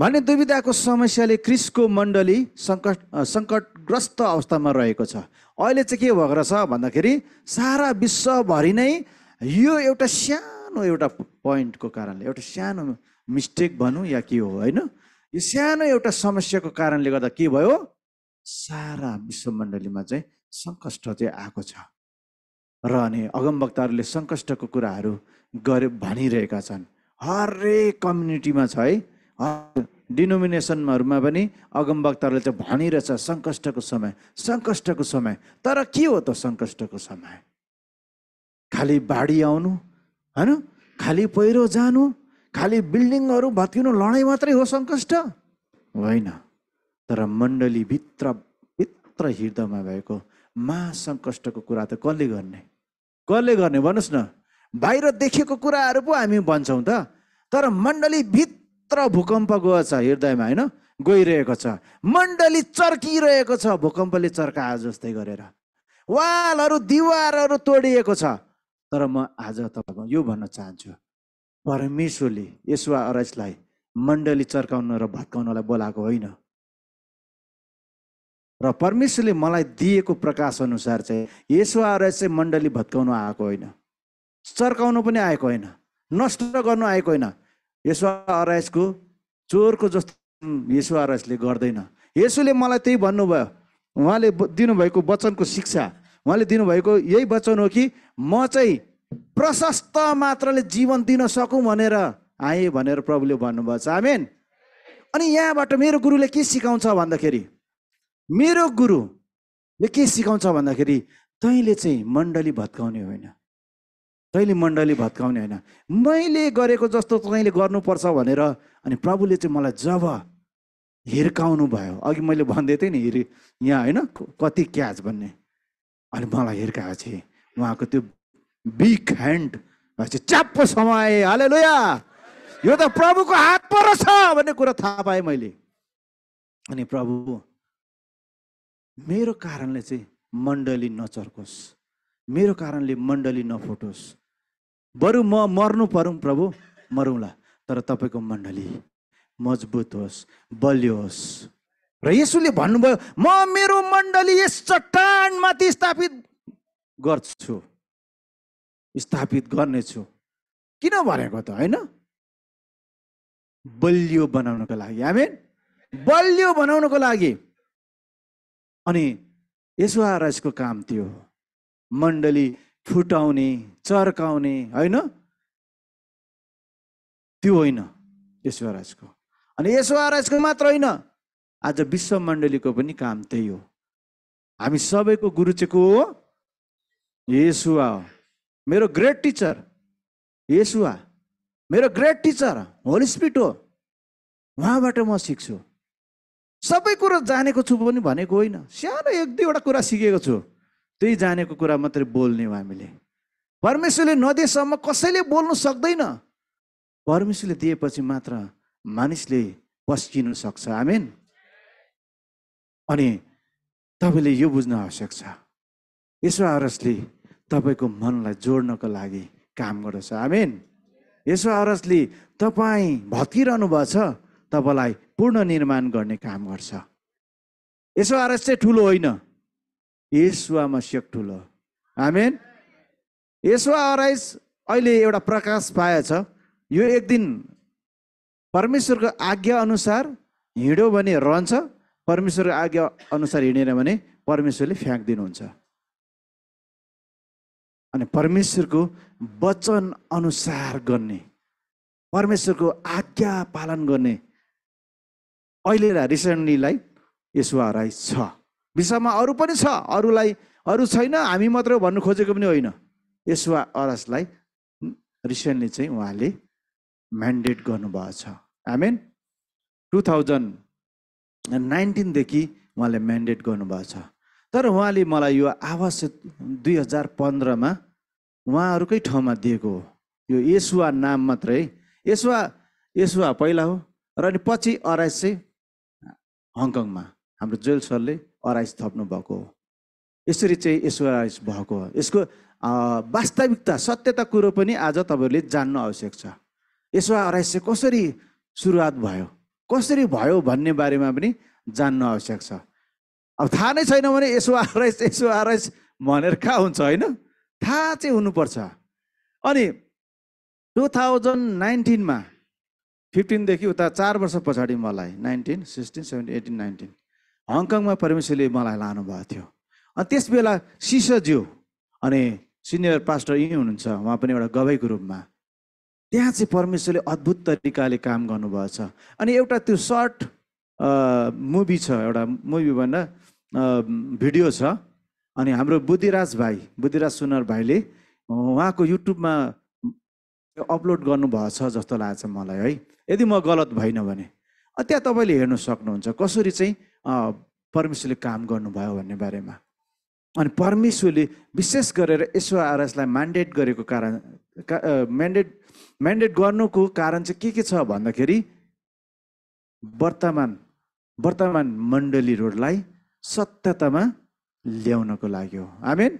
भने दुविधाको समस्याले क्रिसको मण्डली सङ्कट सङ्कटग्रस्त अवस्थामा रहेको छ अहिले चाहिँ के भएको रहेछ भन्दाखेरि सारा विश्वभरि नै यो एउटा सानो एउटा पोइन्टको कारणले एउटा सानो मिस्टेक भनौँ या के हो होइन यो सानो एउटा समस्याको कारणले गर्दा के भयो सारा विश्व मण्डलीमा चाहिँ सङ्कष्ट चाहिँ आएको छ र अनि अगमवक्ताहरूले सङ्कष्टको कुराहरू गरे भनिरहेका छन् हरेक कम्युनिटीमा छ है डिनोमिनेसनहरूमा पनि अगमवक्ताहरूले चाहिँ भनिरहेछ सङ्कष्टको समय सङ्कष्टको समय तर के हो त सङ्कष्टको समय खालि बाढी आउनु होइन खालि पहिरो जानु खालि बिल्डिङहरू भत्किनु लडाइँ मात्रै हो सङ्कष्ट होइन तर मण्डलीभित्र भित्र हृदयमा भएको महासङ्कष्टको कुरा त कसले गर्ने कसले गर्ने भन्नुहोस् न बाहिर देखेको कुराहरू पो हामी भन्छौँ त तर मण्डली भित्र भूकम्प गयो छ हृदयमा होइन गइरहेको छ मण्डली चर्किरहेको छ भूकम्पले चर्का जस्तै गरेर वालहरू दिवारहरू तोडिएको छ तर म आज तपाईँको यो भन्न चाहन्छु परमेश्वरले यसुवा अरजलाई मण्डली चर्काउन र भत्काउनलाई बोलाएको होइन र परमेश्वरले मलाई दिएको प्रकाश अनुसार चाहिँ यसो आएर चाहिँ मण्डली भत्काउनु आएको होइन चर्काउनु पनि आएको होइन नष्ट गर्नु आएको होइन यसो चोरको जस्तो यसो अराइसले गर्दैन यसोले मलाई त्यही भन्नुभयो उहाँले दिनुभएको वचनको शिक्षा उहाँले दिनुभएको यही वचन हो कि म चाहिँ प्रशस्त मात्रले जीवन दिन सकौँ भनेर आएँ भनेर प्रभुले भन्नुभएको छ आमेन अनि यहाँबाट मेरो गुरुले के सिकाउँछ भन्दाखेरि मेरो गुरुले के सिकाउँछ भन्दाखेरि तैँले चाहिँ मण्डली भत्काउने होइन तैँले मण्डली भत्काउने होइन मैले गरेको जस्तो तैँले गर्नुपर्छ भनेर अनि प्रभुले चाहिँ मलाई जब हिर्काउनु भयो अघि मैले भन्दै थिएँ नि हिरे यहाँ होइन कति क्याच भन्ने अनि मलाई हिर्काएको थिएँ उहाँको त्यो बिग ह्यान्ड चाहिँ च्याप्पो समय हाले लोया यो त प्रभुको हात पर छ भन्ने कुरा थाहा पाएँ मैले अनि प्रभु मेरो कारणले चाहिँ मण्डली नचर्कोस् मेरो कारणले मण्डली नफुटोस् बरु म मर्नु परौँ प्रभु मरौँला तर तपाईँको मण्डली मजबुत होस् बलियो होस् र यसुले भन्नुभयो म मेरो मण्डली यस चट्टानमाथि स्थापित गर्छु स्थापित गर्नेछु किन भनेको त होइन बलियो बनाउनको लागि हामी बलियो बनाउनको लागि अनि यसो यसको काम त्यो मण्डली फुटाउने चर्काउने होइन त्यो होइन यशुवराजको अनि यशुवराजको मात्र होइन आज विश्व मण्डलीको पनि काम त्यही हो हामी सबैको गुरु चाहिँ को हो यसुवा हो मेरो ग्रेट टिचर यसुवा मेरो ग्रेट टिचर होली स्पिरिट हो उहाँबाट म सिक्छु सबै कुरो जानेको छु पनि भनेको होइन सानो एक दुईवटा कुरा सिकेको छु त्यही जानेको कुरा मात्रै बोल्ने हो हामीले परमेश्वरले नदिएसम्म कसैले बोल्नु सक्दैन परमेश्वरले दिएपछि मात्र मानिसले पस्किनु सक्छ आमेन अनि तपाईँले यो बुझ्न आवश्यक छ यसो आरसले तपाईँको मनलाई जोड्नको लागि काम गर्दछ आमेन यसो आरसले तपाईँ भत्किरहनु भएको छ तपाईँलाई पूर्ण निर्माण गर्ने काम गर्छ यसो आरस चाहिँ ठुलो होइन यसुवा सेक ठुलो हामी यसुवा अराइज अहिले एउटा प्रकाश पाएछ यो एक दिन परमेश्वरको आज्ञा अनुसार हिँड्यो भने रहन्छ परमेश्वरको आज्ञा अनुसार हिँडेन भने परमेश्वरले फ्याँकिदिनुहुन्छ अनि परमेश्वरको वचन अनुसार गर्ने परमेश्वरको आज्ञा पालन गर्ने अहिले रिसेन्टलीलाई यसो हराइ छ विश्वमा अरू पनि छ अरूलाई अरू छैन हामी मात्र भन्नु खोजेको पनि होइन यसुवा अरसलाई रिसेन्टली चाहिँ उहाँले म्यान्डेट गर्नुभएको छ आमेन टु थाउजन्ड नाइन्टिनदेखि उहाँले म्यान्डेट गर्नुभएको छ तर उहाँले मलाई यो आवास दुई हजार पन्ध्रमा उहाँहरूकै ठाउँमा दिएको हो यो यसुवा नाम मात्रै यसुवा यसुवा पहिला हो र अनि पछि अराइस चाहिँ हङकङमा हाम्रो जोएल अराइस थप्नु भएको हो यसरी चाहिँ यसो अराइज भएको हो यसको वास्तविकता सत्यता कुरो पनि आज तपाईँहरूले जान्नु आवश्यक छ यसो अराइज चाहिँ कसरी सुरुवात भयो कसरी भयो भन्ने बारेमा पनि जान्नु आवश्यक छ अब थाहा नै छैन भने यसो आरएस यसो आरएस भनेर कहाँ हुन्छ होइन थाहा चाहिँ हुनुपर्छ अनि टु थाउजन्ड नाइन्टिनमा फिफ्टिनदेखि उता चार वर्ष पछाडि मलाई nineteen sixteen seventeen eighteen nineteen हङकङमा परमेश्वरले मलाई लानुभएको थियो अनि त्यस त्यसबेला सिसज्यू अनि सिनियर पास्टर यहीँ हुनुहुन्छ उहाँ पनि एउटा गवाईको रूपमा त्यहाँ चाहिँ परमेश्वरले अद्भुत तरिकाले काम गर्नुभएको छ अनि एउटा त्यो सर्ट मुभी छ एउटा मुभी भन्दा भिडियो छ अनि हाम्रो बुद्धिराज भाइ बुद्धिराज सुनर भाइले उहाँको युट्युबमा अपलोड गर्नुभएको छ जस्तो लाग्छ मलाई है यदि म गलत भइनँ भने त्यहाँ तपाईँले हेर्नु सक्नुहुन्छ कसरी चाहिँ परमेश्वरले काम गर्नुभयो भन्ने बारेमा अनि परमेश्वरले विशेष गरेर यसो आरएसलाई म्यान्डेट गरेको कारण म्यान्डेट म्यान्डेट गर्नुको कारण चाहिँ के के छ भन्दाखेरि वर्तमान वर्तमान मण्डली रोडलाई सत्यतामा ल्याउनको लागि हो आमेन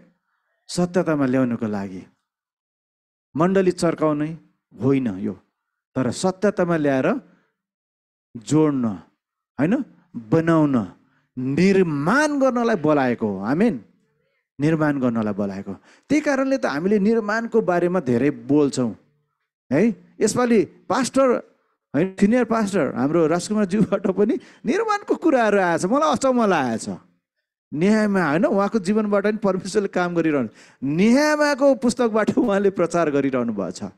सत्यतामा ल्याउनको लागि मण्डली चर्काउने होइन यो तर सत्यतामा ल्याएर जोड्न होइन बनाउन निर्माण गर्नलाई बोलाएको हो हामी निर्माण गर्नलाई बोलाएको त्यही कारणले त हामीले निर्माणको बारेमा धेरै बोल्छौँ है यसपालि पास्टर होइन सिनियर पास्टर हाम्रो राजकुमार राजकुमारज्यूबाट पनि निर्माणको कुराहरू आएछ मलाई अचम्म लागेछ निहामा होइन उहाँको जीवनबाट पनि परमेश्वरले काम गरिरहनु निहामाको पुस्तकबाट उहाँले प्रचार गरिरहनु भएको छ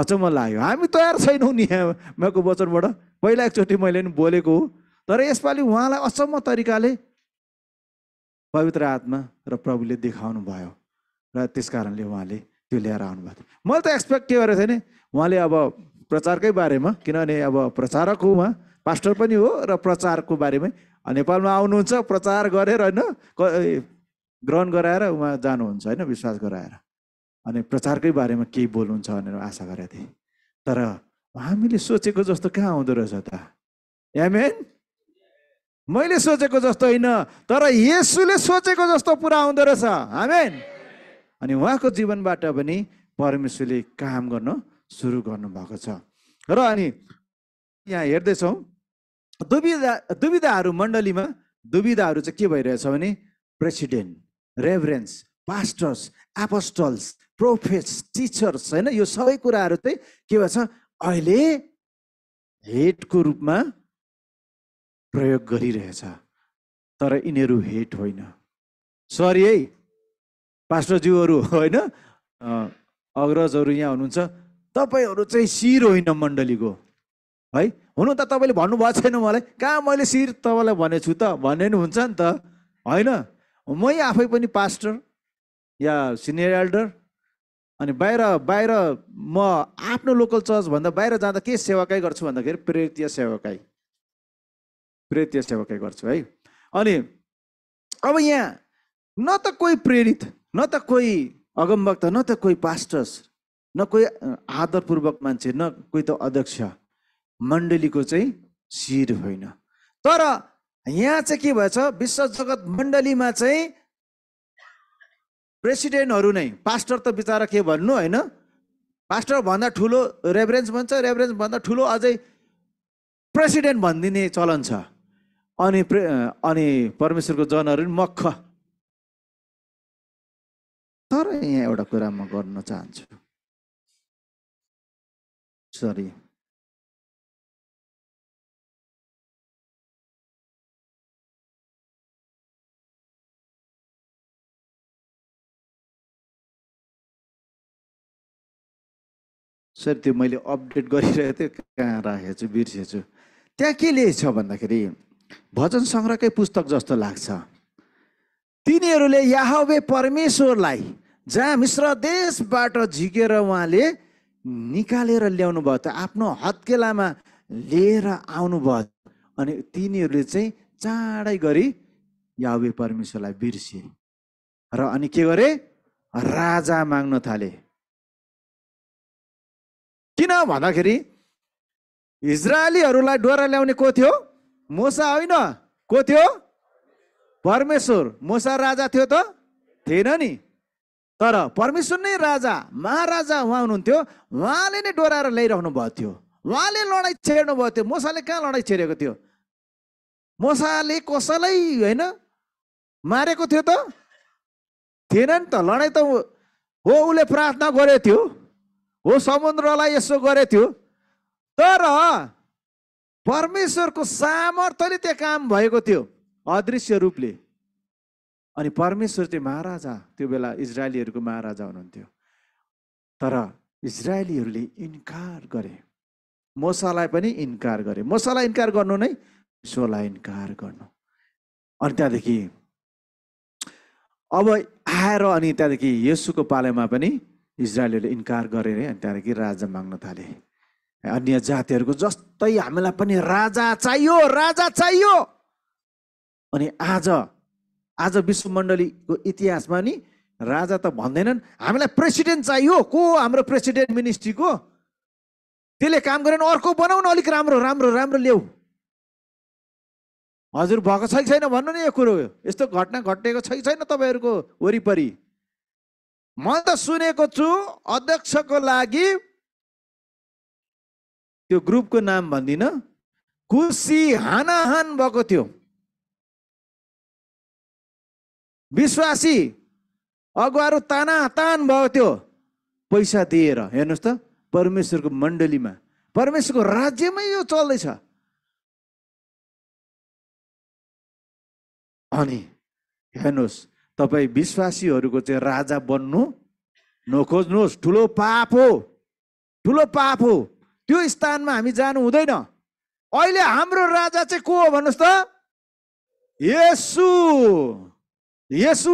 अचम्म लाग्यो हामी तयार छैनौँ निहामाको वचनबाट पहिला एकचोटि मैले पनि बोलेको हो तर यसपालि उहाँलाई अचम्म तरिकाले पवित्र आत्मा र प्रभुले देखाउनु भयो र त्यस कारणले उहाँले त्यो ल्याएर आउनुभएको थियो मैले त एक्सपेक्ट के गरेको थिएँ उहाँले अब प्रचारकै बारेमा किनभने अब प्रचारक हो उहाँ पास्टर पनि हो र प्रचारको बारेमै नेपालमा आउनुहुन्छ प्रचार गरेर होइन ग्रहण गराएर उहाँ जानुहुन्छ होइन विश्वास गराएर अनि प्रचारकै बारेमा केही बोल्नुहुन्छ भनेर आशा गरेको थिएँ तर हामीले सोचेको जस्तो कहाँ आउँदो रहेछ त एमएन मैले सोचेको जस्तो होइन तर यसुले सोचेको जस्तो पुरा हुँदो रहेछ हामी अनि उहाँको जीवनबाट पनि परमेश्वरले काम गर्न सुरु गर्नुभएको छ र अनि यहाँ हेर्दैछौँ दुविधा दुविधाहरू मण्डलीमा दुविधाहरू चाहिँ के भइरहेछ भने president reverends pastors apostles prophets teachers होइन यो सबै कुराहरू चाहिँ के भएछ अहिले हेडको रूपमा प्रयोग गरिरहेछ तर यिनीहरू हेट होइन सरी है पास्टरज्यूहरू होइन अग्रजहरू यहाँ हुनुहुन्छ तपाईँहरू चाहिँ शिर होइन मण्डलीको है हुनु त तपाईँले भन्नुभएको छैन मलाई कहाँ मैले शिर तपाईँलाई भनेको छु त भने नि हुन्छ नि त होइन मै आफै पनि पास्टर या सिनियर एल्डर अनि बाहिर बाहिर म आफ्नो लोकल चर्चभन्दा बाहिर जाँदा के सेवाकै गर्छु भन्दाखेरि प्रेरित सेवाकै प्रेरित सेवकै गर्छु है अनि अब यहाँ न त कोही प्रेरित न त कोही अगमभक्त न त कोही पास्टर्स न कोही आदरपूर्वक मान्छे न कोही त अध्यक्ष मण्डलीको चाहिँ शिर होइन तर यहाँ चाहिँ के भएछ विश्व जगत मण्डलीमा चाहिँ प्रेसिडेन्टहरू नै पास्टर त बिचरा के भन्नु होइन पास्टरभन्दा ठुलो रेभरेन्स भन्छ रेफरेन्सभन्दा ठुलो अझै प्रेसिडेन्ट भनिदिने चलन छ अनि अनि परमेश्वरको जनहरू मख तर यहाँ एउटा कुरा म गर्न चाहन्छु सरी सर त्यो मैले अपडेट गरिरहेको थिएँ कहाँ राखेको छु बिर्सेछु त्यहाँ के लेखेको छ भन्दाखेरि भजन सङ्ग्रहकै पुस्तक जस्तो लाग्छ तिनीहरूले याहवे परमेश्वरलाई जहाँ मिश्र देशबाट झिकेर उहाँले निकालेर ल्याउनु भयो त आफ्नो हत्केलामा लिएर आउनु भयो अनि तिनीहरूले चाहिँ चाँडै गरी याहवे परमेश्वरलाई बिर्से र अनि के गरे राजा माग्न थाले किन भन्दाखेरि इजरायलीहरूलाई डोरा ल्याउने को थियो मुसा होइन को थियो परमेश्वर मोसा राजा थियो त थिएन नि तर परमेश्वर नै राजा महाराजा उहाँ हुनुहुन्थ्यो उहाँले नै डोराएर ल्याइरहनु भएको थियो उहाँले लडाइँ छेड्नु भएको थियो मोसाले कहाँ लडाइँ छेडेको थियो मोसाले कसैलाई होइन मारेको थियो त थिएन नि त लडाइँ त हो उसले प्रार्थना गरेको थियो हो समुद्रलाई यसो गरेको थियो तर परमेश्वरको सामर्थ्यले त्यहाँ काम भएको थियो अदृश्य रूपले अनि परमेश्वर चाहिँ महाराजा त्यो बेला इजरायलीहरूको महाराजा हुनुहुन्थ्यो तर इजरायलीहरूले इन्कार गरे मसालाई पनि इन्कार गरे मसालाई इन्कार गर्नु नै सोलाई इन्कार गर्नु अनि त्यहाँदेखि अब आएर अनि त्यहाँदेखि यसुको पालेमा पनि इजरायलीहरूले इन्कार गरे गरेर अनि त्यहाँदेखि राजा माग्न थाले अन्य जातिहरूको जस्तै हामीलाई पनि राजा चाहियो राजा चाहियो अनि आज आज विश्वमण्डलीको इतिहासमा नि राजा त भन्दैनन् हामीलाई प्रेसिडेन्ट चाहियो को हाम्रो प्रेसिडेन्ट मिनिस्ट्रीको त्यसले काम गरेन अर्को बनाउन अलिक राम्रो राम्रो राम्रो ल्याऊ हजुर भएको छ कि छैन भन्नु नि यो कुरो यस्तो घटना घटेको छ कि छैन तपाईँहरूको वरिपरि म त सुनेको छु अध्यक्षको लागि त्यो ग्रुपको नाम भन्दिनँ खुसी हानाहान भएको थियो विश्वासी अगुवाहरू ताना तान भयो त्यो पैसा दिएर हेर्नुहोस् त परमेश्वरको मण्डलीमा परमेश्वरको राज्यमै यो चल्दैछ अनि हेर्नुहोस् तपाईँ विश्वासीहरूको चाहिँ राजा बन्नु नखोज्नुहोस् ठुलो पाप हो ठुलो पाप हो त्यो स्थानमा हामी जानु हुँदैन अहिले हाम्रो राजा चाहिँ को हो भन्नुहोस् त यसु यसु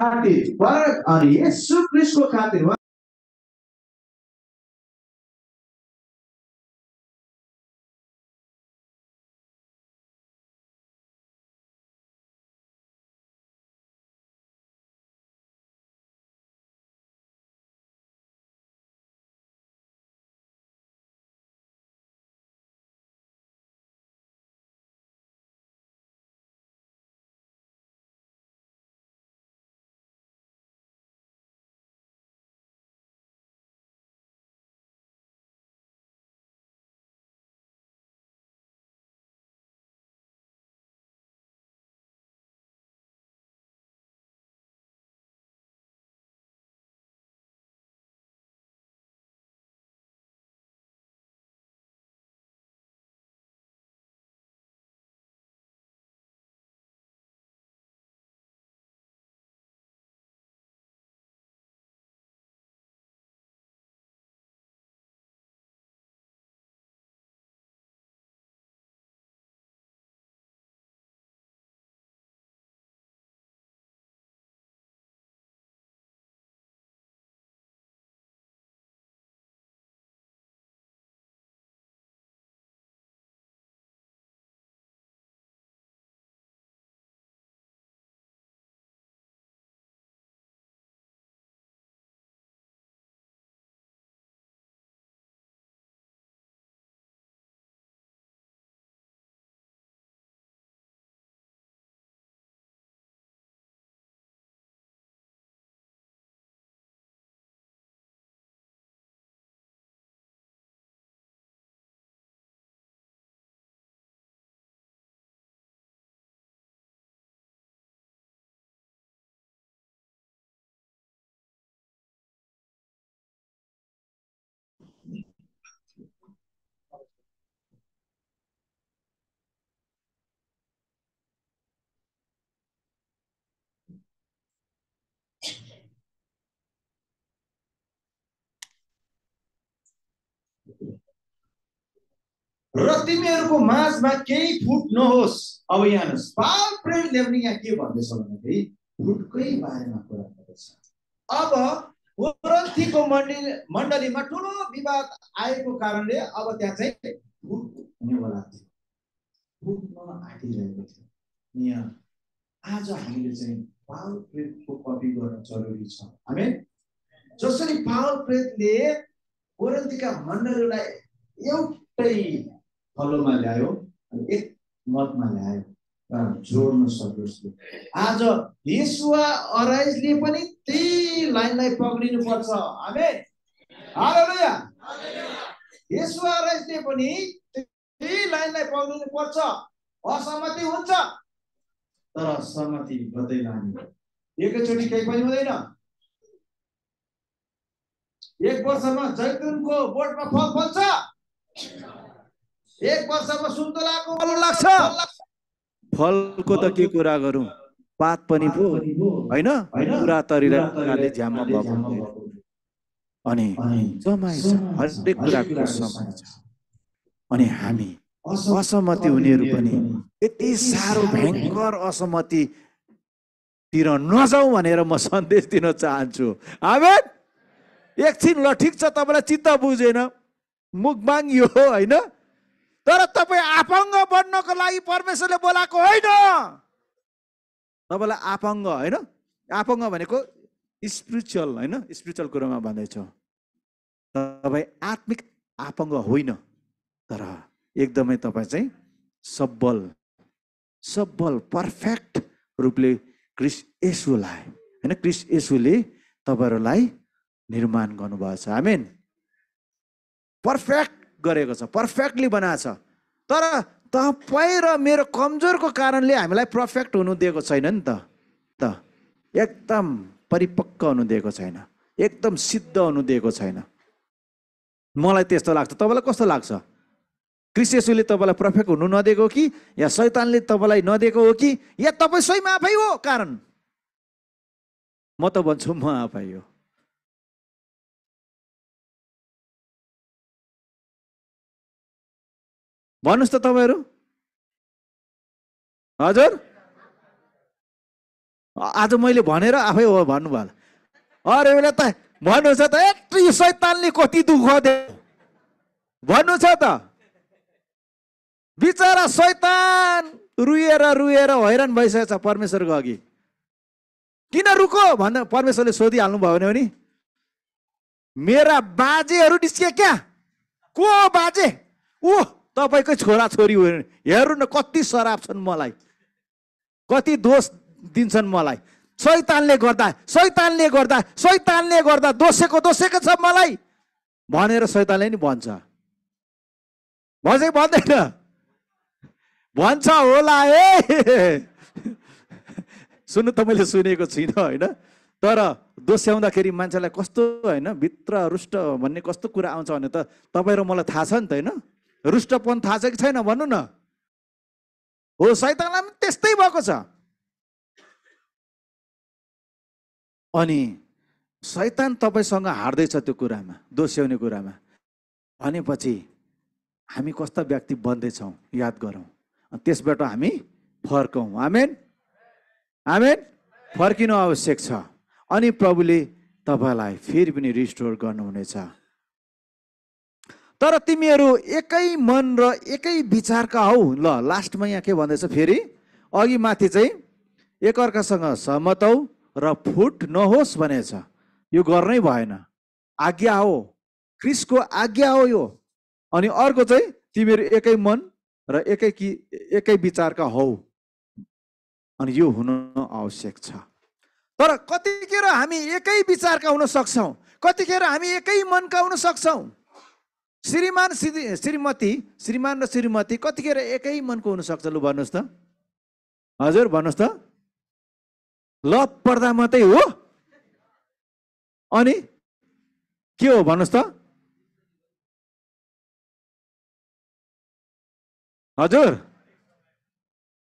खातिर अनि यसु खातिर र तिमीहरूको माझमा केही फुट नहोस् अब यहाँ पाल प्रेम ल्याउने यहाँ के भन्दैछ भन्दाखेरि फुटकै बारेमा कुरा गर्दैछ अब कोरन्थीको मण्डली मण्डलीमा ठुलो विवाद आएको कारणले अब त्यहाँ चाहिँ फुट हुनेवाला थियो फुटमा आँटिरहेको थियो यहाँ आज हामीले चाहिँ पाल प्रेतको कपी गर्न जरुरी छ हामी जसरी पाल प्रेतले कोरन्थीका मण्डलीलाई एउटै फलोमा ल्यायो एक मतमा ल्यायो जोड्न सकोस् आज हिसुवा अराइजले पनि त्यही लाइनलाई पक्रिनुपर्छ हामी हिसुवा पनि त्यही लाइनलाई पर्छ असहमति हुन्छ तर सहमति गर्दै लाने एकैचोटि केही पनि हुँदैन एक वर्षमा जैतुनको बोर्डमा फल फल्छ एक वर्षमा सुन्तलाको फल लाग्छ फलको त के कुरा गरौँ पात पनि पो होइन पुरा तरिराले झ्याममा भएको अनि समय छ हरेक कुराको समय छ अनि हामी असहमति हुनेहरू पनि यति साह्रो भयङ्कर असहमतितिर नजाउँ भनेर म सन्देश दिन चाहन्छु आमेन एकछिन ल ठिक छ तपाईँलाई चित्त बुझेन मुख मागियो होइन तर तपाईँ आपाङ्ग बन्नको लागि परमेश्वरले बोलाएको होइन तपाईँलाई आपाङ्ग होइन आपाङ्ग भनेको स्पिरिचुअल होइन स्पिरिचुअल कुरोमा भन्दैछ तपाईँ आत्मिक आपाङ्ग होइन तर एकदमै तपाईँ चाहिँ सबल सबल पर्फेक्ट रूपले क्रिस यसुलाई होइन क्रिस यसुले तपाईँहरूलाई निर्माण गर्नुभएको छ आमेन पर्फेक्ट गरेको छ पर्फेक्टली बनाएको छ तर तपाईँ र मेरो कमजोरको कारणले हामीलाई पर्फेक्ट हुनु दिएको छैन नि त एकदम परिपक्व हुनु दिएको छैन एकदम सिद्ध हुनु दिएको छैन मलाई त्यस्तो लाग्छ तपाईँलाई कस्तो लाग्छ क्रिसेसुले तपाईँलाई पर्फेक्ट हुनु नदिएको हो कि या शैतानले तपाईँलाई नदिएको हो कि या तपाईँ स्वयं आफै हो कारण म त भन्छु म आफै हो भन्नुहोस् त तपाईँहरू हजुर आज मैले भनेर आफै हो भन्नुभयो अरे बेला त भन्नु छ त एक्ट्री सैतानले कति दुःख दियो भन्नु छ त बिचरा सैतान रुएर रुएर हैरान भइसकेको छ परमेश्वरको अघि किन रुको भन्न परमेश्वरले सोधिहाल्नु भयो भने मेरा बाजेहरू निस्के क्या को बाजे ऊ तपाईँकै छोराछोरी हो हेर्नु न कति सराप छन् मलाई कति दोष दिन्छन् मलाई सैतानले गर्दा सैतानले गर्दा सैतानले गर्दा दोषेको दोषेको छ मलाई भनेर सैतानले नि भन्छ भन्छ भन्दैन भन्छ होला ए सुन्नु त मैले सुनेको छुइनँ होइन तर दोस्याउँदाखेरि मान्छेलाई कस्तो होइन भित्र रुष्ट भन्ने कस्तो कुरा आउँछ भने त तपाईँ र मलाई थाहा छ नि त होइन रुष्टपन थाहा छ कि छैन भन्नु न हो सैतानलाई पनि त्यस्तै भएको छ अनि शैतान तपाईँसँग हार्दैछ त्यो कुरामा दोस्याउने कुरामा भनेपछि हामी कस्ता व्यक्ति बन्दैछौँ याद गरौँ त्यसबाट हामी फर्कौँ आमेन आमेन फर्किनु आवश्यक छ अनि प्रभुले तपाईँलाई फेरि पनि रिस्टोर गर्नुहुनेछ तर तिमीहरू एकै मन र एकै विचारका हौ ल लास्टमा यहाँ के भन्दैछ फेरि अघि माथि चाहिँ एकअर्कासँग सहमत र फुट नहोस् भनेछ यो गर्नै भएन आज्ञा हो क्रिसको आज्ञा हो यो अनि अर्को चाहिँ तिमीहरू एकै मन र एकै कि एकै विचारका हौ अनि यो हुन आवश्यक छ तर कतिखेर हामी एकै विचारका हुन सक्छौँ कतिखेर हामी एकै मनका हुन सक्छौँ श्रीमान श्रीमती श्रीमान र श्रीमती कतिखेर एकै मनको हुनसक्छ लु भन्नुहोस् त हजुर भन्नुहोस् त ल पर्दा मात्रै हो अनि के हो भन्नुहोस् त हजुर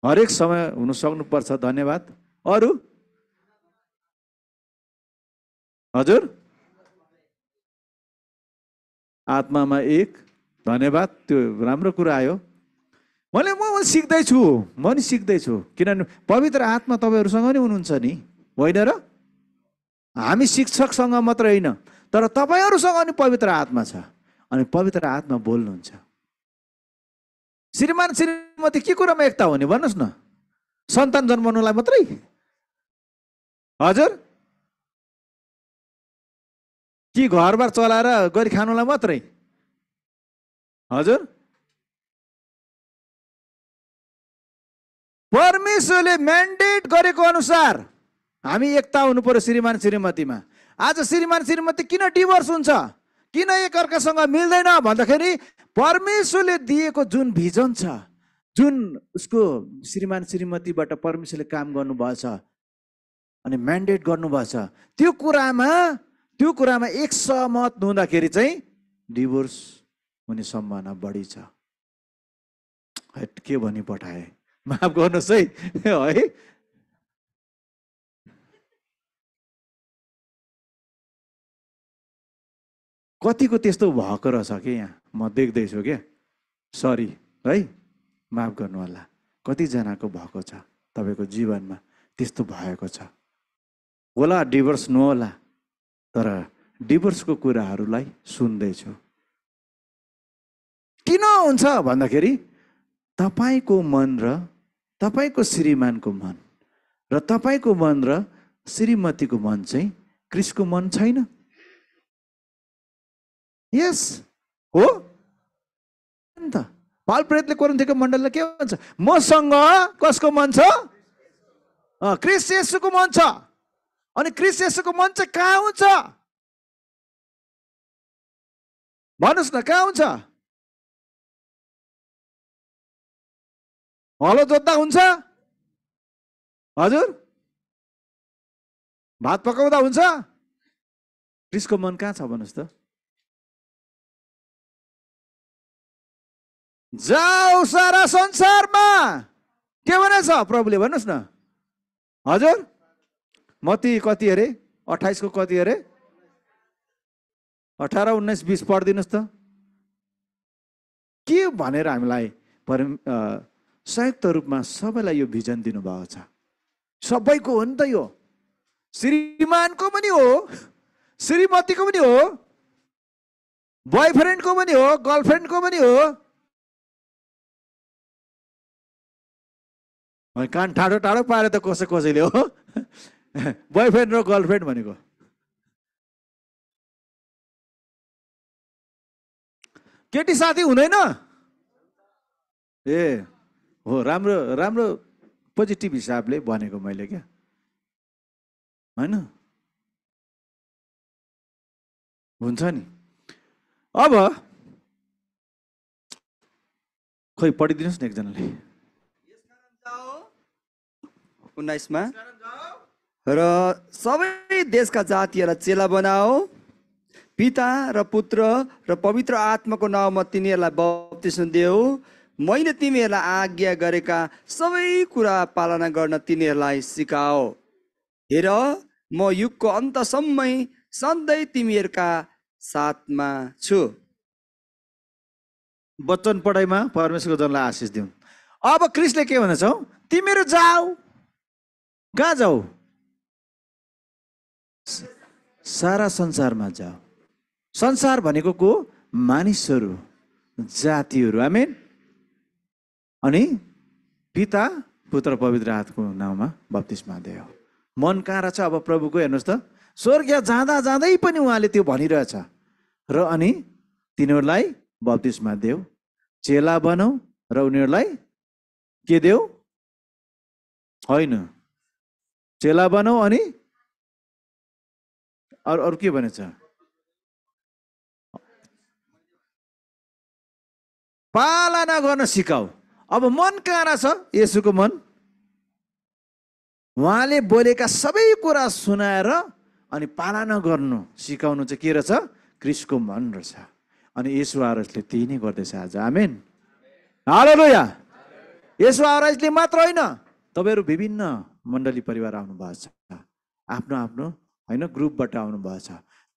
हरेक समय हुन सक्नुपर्छ धन्यवाद अरू हजुर आत्मामा एक धन्यवाद त्यो राम्रो कुरा आयो मैले म सिक्दैछु म नि सिक्दैछु किनभने पवित्र आत्मा तपाईँहरूसँग नि हुनुहुन्छ नि होइन र हामी शिक्षकसँग मात्र होइन तर तपाईँहरूसँग नि पवित्र आत्मा छ अनि पवित्र आत्मा बोल्नुहुन्छ श्रीमान श्रीमती के कुरामा एकता हुने भन्नुहोस् न सन्तान जन्माउनुलाई मात्रै हजुर कि घरबार चलाएर गरी खानुलाई मात्रै हजुर परमेश्वरले म्यान्डेट गरेको अनुसार हामी एकता हुनु पर्यो श्रीमान श्रीमतीमा आज श्रीमान श्रीमती किन डिभोर्स हुन्छ किन एकअर्कासँग मिल्दैन भन्दाखेरि परमेश्वरले दिएको जुन भिजन छ जुन उसको श्रीमान श्रीमतीबाट परमेश्वरले काम गर्नुभएछ अनि म्यान्डेट गर्नुभएछ त्यो कुरामा त्यो कुरामा एक सहमत हुँदाखेरि चाहिँ डिभोर्स हुने सम्भावना बढी छ के भनी पठाएँ माफ गर्नुहोस् है है कतिको त्यस्तो भएको रहेछ कि यहाँ म देख्दैछु क्या सरी है माफ गर्नु होला कतिजनाको भएको छ तपाईँको जीवनमा त्यस्तो भएको छ होला डिभोर्स नहोला तर डिभोर्सको कुराहरूलाई सुन्दैछु किन हुन्छ भन्दाखेरि तपाईँको मन र तपाईँको श्रीमानको मन र तपाईँको मन र श्रीमतीको मन चाहिँ क्रिसको मन छैन यस हो नि त पाल प्रेतले कोरन्थीको मण्डललाई के भन्छ मसँग कसको मन छ क्रिस यसुको मन छ अनि क्रिस यसोको मन चाहिँ कहाँ हुन्छ भन्नुहोस् न कहाँ हुन्छ हलो जोत्दा हुन्छ हजुर भात पकाउँदा हुन्छ क्रिसको मन कहाँ छ भन्नुहोस् त जाऊ सारा संसारमा के भनेछ प्रभुले भन्नुहोस् न हजुर मती कति अरे अठाइसको कति अरे अठार उन्नाइस बिस पढिदिनुहोस् त के भनेर हामीलाई पर संयुक्त रूपमा सबैलाई यो भिजन दिनुभएको छ सबैको हो नि त यो श्रीमानको पनि हो श्रीमतीको पनि हो बोयफ्रेन्डको पनि हो गर्लफ्रेन्डको पनि हो कान ठाडो टाढो पारेर त कसै कसैले हो बोयफ्रेन्ड र गर्लफ्रेन्ड भनेको केटी साथी हुँदैन ए हो राम्रो राम्रो पोजिटिभ हिसाबले भनेको मैले क्या होइन हुन्छ नि अब खोइ पढिदिनुहोस् न एकजनाले उन्नाइसमा र सबै देशका जातिहरूलाई चेला बनाओ पिता र पुत्र र पवित्र आत्माको नाउँमा तिनीहरूलाई बप्तिस्म देऊ मैले तिमीहरूलाई आज्ञा गरेका सबै कुरा पालना गर्न तिनीहरूलाई सिकाओ हेर म युगको अन्तसम्मै सधैँ तिमीहरूका साथमा छु वचन पढाइमा परमेश्वरको जनलाई आशिष दिउँ अब क्रिसले के भन्दछौ तिमीहरू जाऊ कहाँ जाऊ सारा संसारमा जाओ संसार भनेको को मानिसहरू जातिहरू आमेन अनि पिता पुत्र पवित्र हातको नाउँमा बत्तिसमा देऊ मन कहाँ रहेछ अब प्रभुको हेर्नुहोस् त स्वर्गीय जाँदा जाँदै पनि उहाँले त्यो भनिरहेछ र अनि तिनीहरूलाई बत्तिसमा देऊ चेला बनाऊ र उनीहरूलाई के देऊ होइन चेला बनाऊ अनि अरू अरू के भनेछ पालना गर्न सिकाऊ अब मन कहाँ छ यसुको मन उहाँले बोलेका सबै कुरा सुनाएर अनि पालना गर्नु सिकाउनु चाहिँ के रहेछ क्रिसको मन रहेछ अनि यसु आरसले त्यही नै गर्दैछ आज आमेन हालो या यसो आरजले मात्र होइन तपाईँहरू विभिन्न मण्डली परिवार आउनु भएको छ आफ्नो आफ्नो होइन ग्रुपबाट आउनुभएछ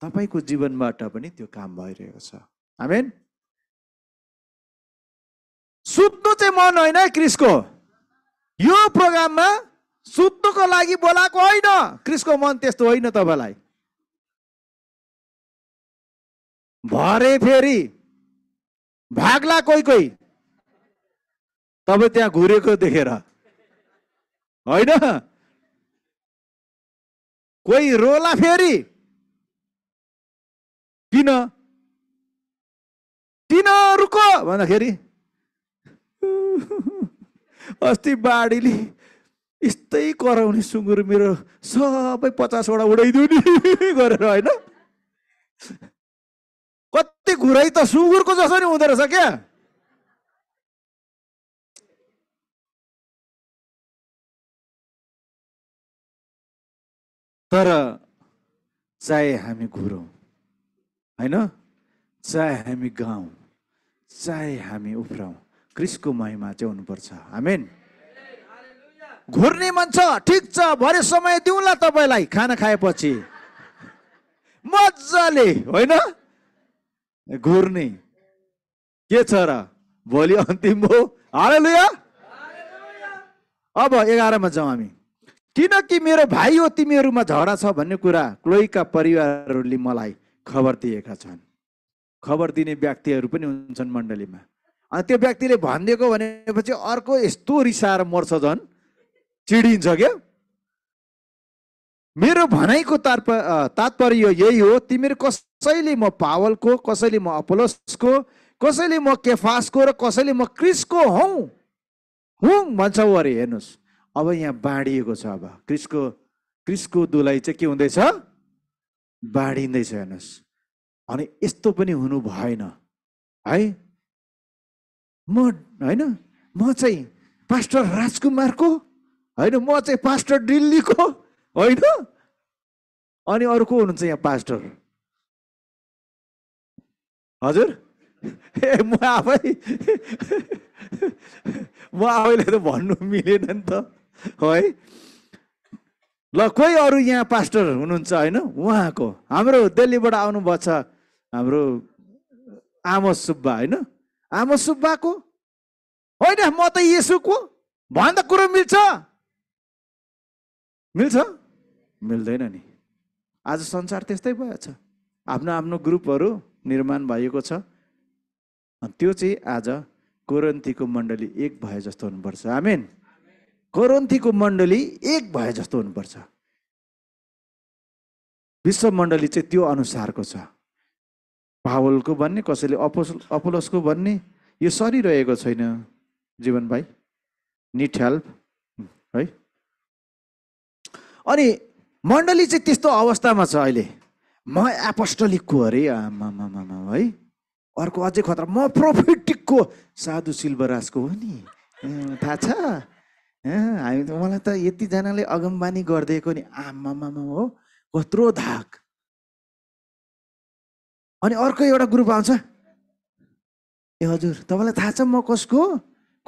तपाईँको जीवनबाट पनि त्यो काम भइरहेको छ आमेन सुत्नु चाहिँ मन होइन क्रिसको यो प्रोग्राममा सुत्नुको लागि बोलाएको होइन क्रिसको मन त्यस्तो होइन तपाईँलाई भरे फेरि भाग्ला कोही कोही तपाईँ त्यहाँ घुरेको देखेर होइन कोही रोला फेरि किन रुको भन्दाखेरि अस्ति बाढीले यस्तै कराउने सुँगुर मेरो सबै पचासवटा उडाइदियो नि गरेर होइन कति घुराइ त सुँगुरको जसरी हुँदो रहेछ क्या तर चाहे हामी घुरौँ होइन चाहे हामी गाउँ चाहे हामी उफ्राउँ क्रिसको महिमा चाहिँ हुनुपर्छ हामी घुर्ने मन छ ठिक छ भरे समय दिउँला तपाईँलाई खाना खाएपछि मजाले होइन घुर्ने के छ र भोलि अन्तिम हो हालेलुया अब एघारमा जाउँ हामी किनकि मेरो भाइ हो तिमीहरूमा झगडा छ भन्ने कुरा क्लोइका परिवारहरूले मलाई खबर दिएका छन् खबर दिने व्यक्तिहरू पनि हुन्छन् मण्डलीमा अनि त्यो व्यक्तिले भनिदिएको भनेपछि अर्को यस्तो रिसाएर मर्छ झन् चिडिन्छ क्या मेरो भनाइको तार्प तात्पर्य यही हो तिमीहरू कसैले म पावलको कसैले म अपोलोसको कसैले म केफासको र कसैले म क्रिसको हौ हुँ भन्छौ अरे हेर्नुहोस् अब यहाँ बाँडिएको छ अब क्रिसको क्रिसको दुलाई चाहिँ के हुँदैछ बाँडिँदैछ हेर्नुहोस् अनि यस्तो पनि हुनु भएन है म होइन म चाहिँ पास्टर राजकुमारको होइन म चाहिँ पास्टर दिल्लीको होइन अनि अरू को हुनुहुन्छ यहाँ पास्टर हजुर ए म आफै म आफैले त भन्नु मिलेन नि त है ल कोही अरू यहाँ पास्टर हुनुहुन्छ होइन उहाँको हाम्रो दिल्लीबाट आउनुभएको छ हाम्रो आमो सुब्बा होइन आमो सुब्बाको होइन म त यसुको भन्दा कुरो मिल्छ मिल्छ मिल्दैन नि आज संसार त्यस्तै भएछ आफ्नो आफ्नो ग्रुपहरू निर्माण भएको छ त्यो चाहिँ आज कोरन्तीको मण्डली एक भए जस्तो हुनुपर्छ आमेन करन्थीको मण्डली एक भए जस्तो हुनुपर्छ विश्व मण्डली चाहिँ त्यो अनुसारको छ पावलको भन्ने कसैले अपोस अपोलोसको भन्ने यो सरिरहेको छैन जीवन भाइ निट हेल्प है अनि मण्डली चाहिँ त्यस्तो अवस्थामा छ अहिले म एपोस्टलिकको अरे आमा है अर्को अझै खतरा म प्रोफेटिकको साधु सिल्बराजको हो नि थाहा छ हामी त मलाई त यतिजनाले अगमबानी गरिदिएको नि आमामामा हो कत्रो धाक अनि अर्को एउटा ग्रुप आउँछ ए हजुर तपाईँलाई थाहा छ म कसको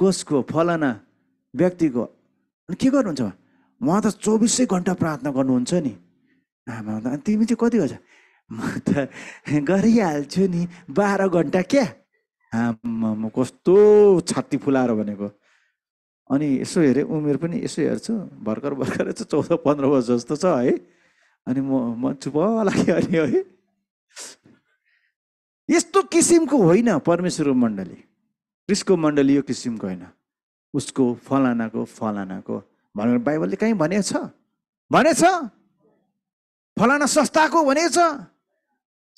कसको फलाना व्यक्तिको अनि के गर्नुहुन्छ उहाँ त चौबिसै घन्टा प्रार्थना गर्नुहुन्छ नि आमा अनि तिमी चाहिँ कति गर्छ म त गरिहाल्छु नि बाह्र घन्टा क्या आमा म कस्तो छाती फुलाएर भनेको अनि यसो हेरेँ उमेर पनि यसो हेर्छु भर्खर भर्खर चाहिँ चौध पन्ध्र वर्ष जस्तो छ है अनि म म चुप लाग्यो अनि है यस्तो किसिमको होइन परमेश्वरको मण्डली क्रिसको मण्डली यो किसिमको होइन उसको फलानाको फलानाको भनेर बाइबलले कहीँ भनेको भनेछ भनेछ फलाना संस्थाको भनेछ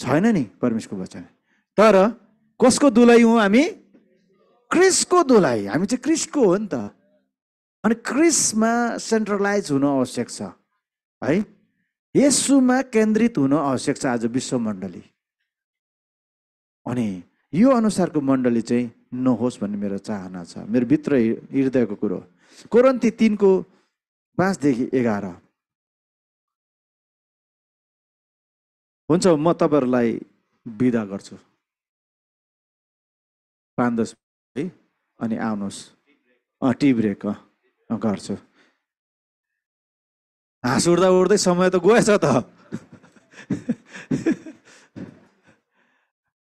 छैन नि परमेश्वरको वचन तर कसको दुलाई हो हामी क्रिसको दुलाई हामी चाहिँ क्रिसको हो नि त अनि क्रिसमा सेन्ट्रलाइज हुनु आवश्यक छ है यसुमा केन्द्रित हुन आवश्यक छ आज विश्व मण्डली अनि यो अनुसारको मण्डली चाहिँ नहोस् भन्ने मेरो चाहना छ मेरो भित्र हृदयको कुरो कोरन्ती तिनको पाँचदेखि एघार हुन्छ म तपाईँहरूलाई विदा गर्छु पाँच दस है अनि आउनुहोस् टी ब्रेक गर्छु हाँस उठ्दा उड्दै समय त गएछ त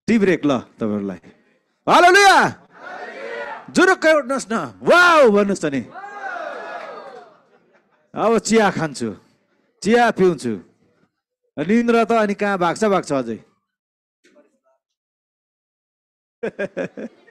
टी ब्रेक ल तपाईँहरूलाई हेलो लिया जुरुक्क उठ्नुहोस् न वा भन्नुहोस् त नि अब चिया खान्छु चिया पिउँछु निन्द्र त अनि कहाँ भाग्छ भाग्छ अझै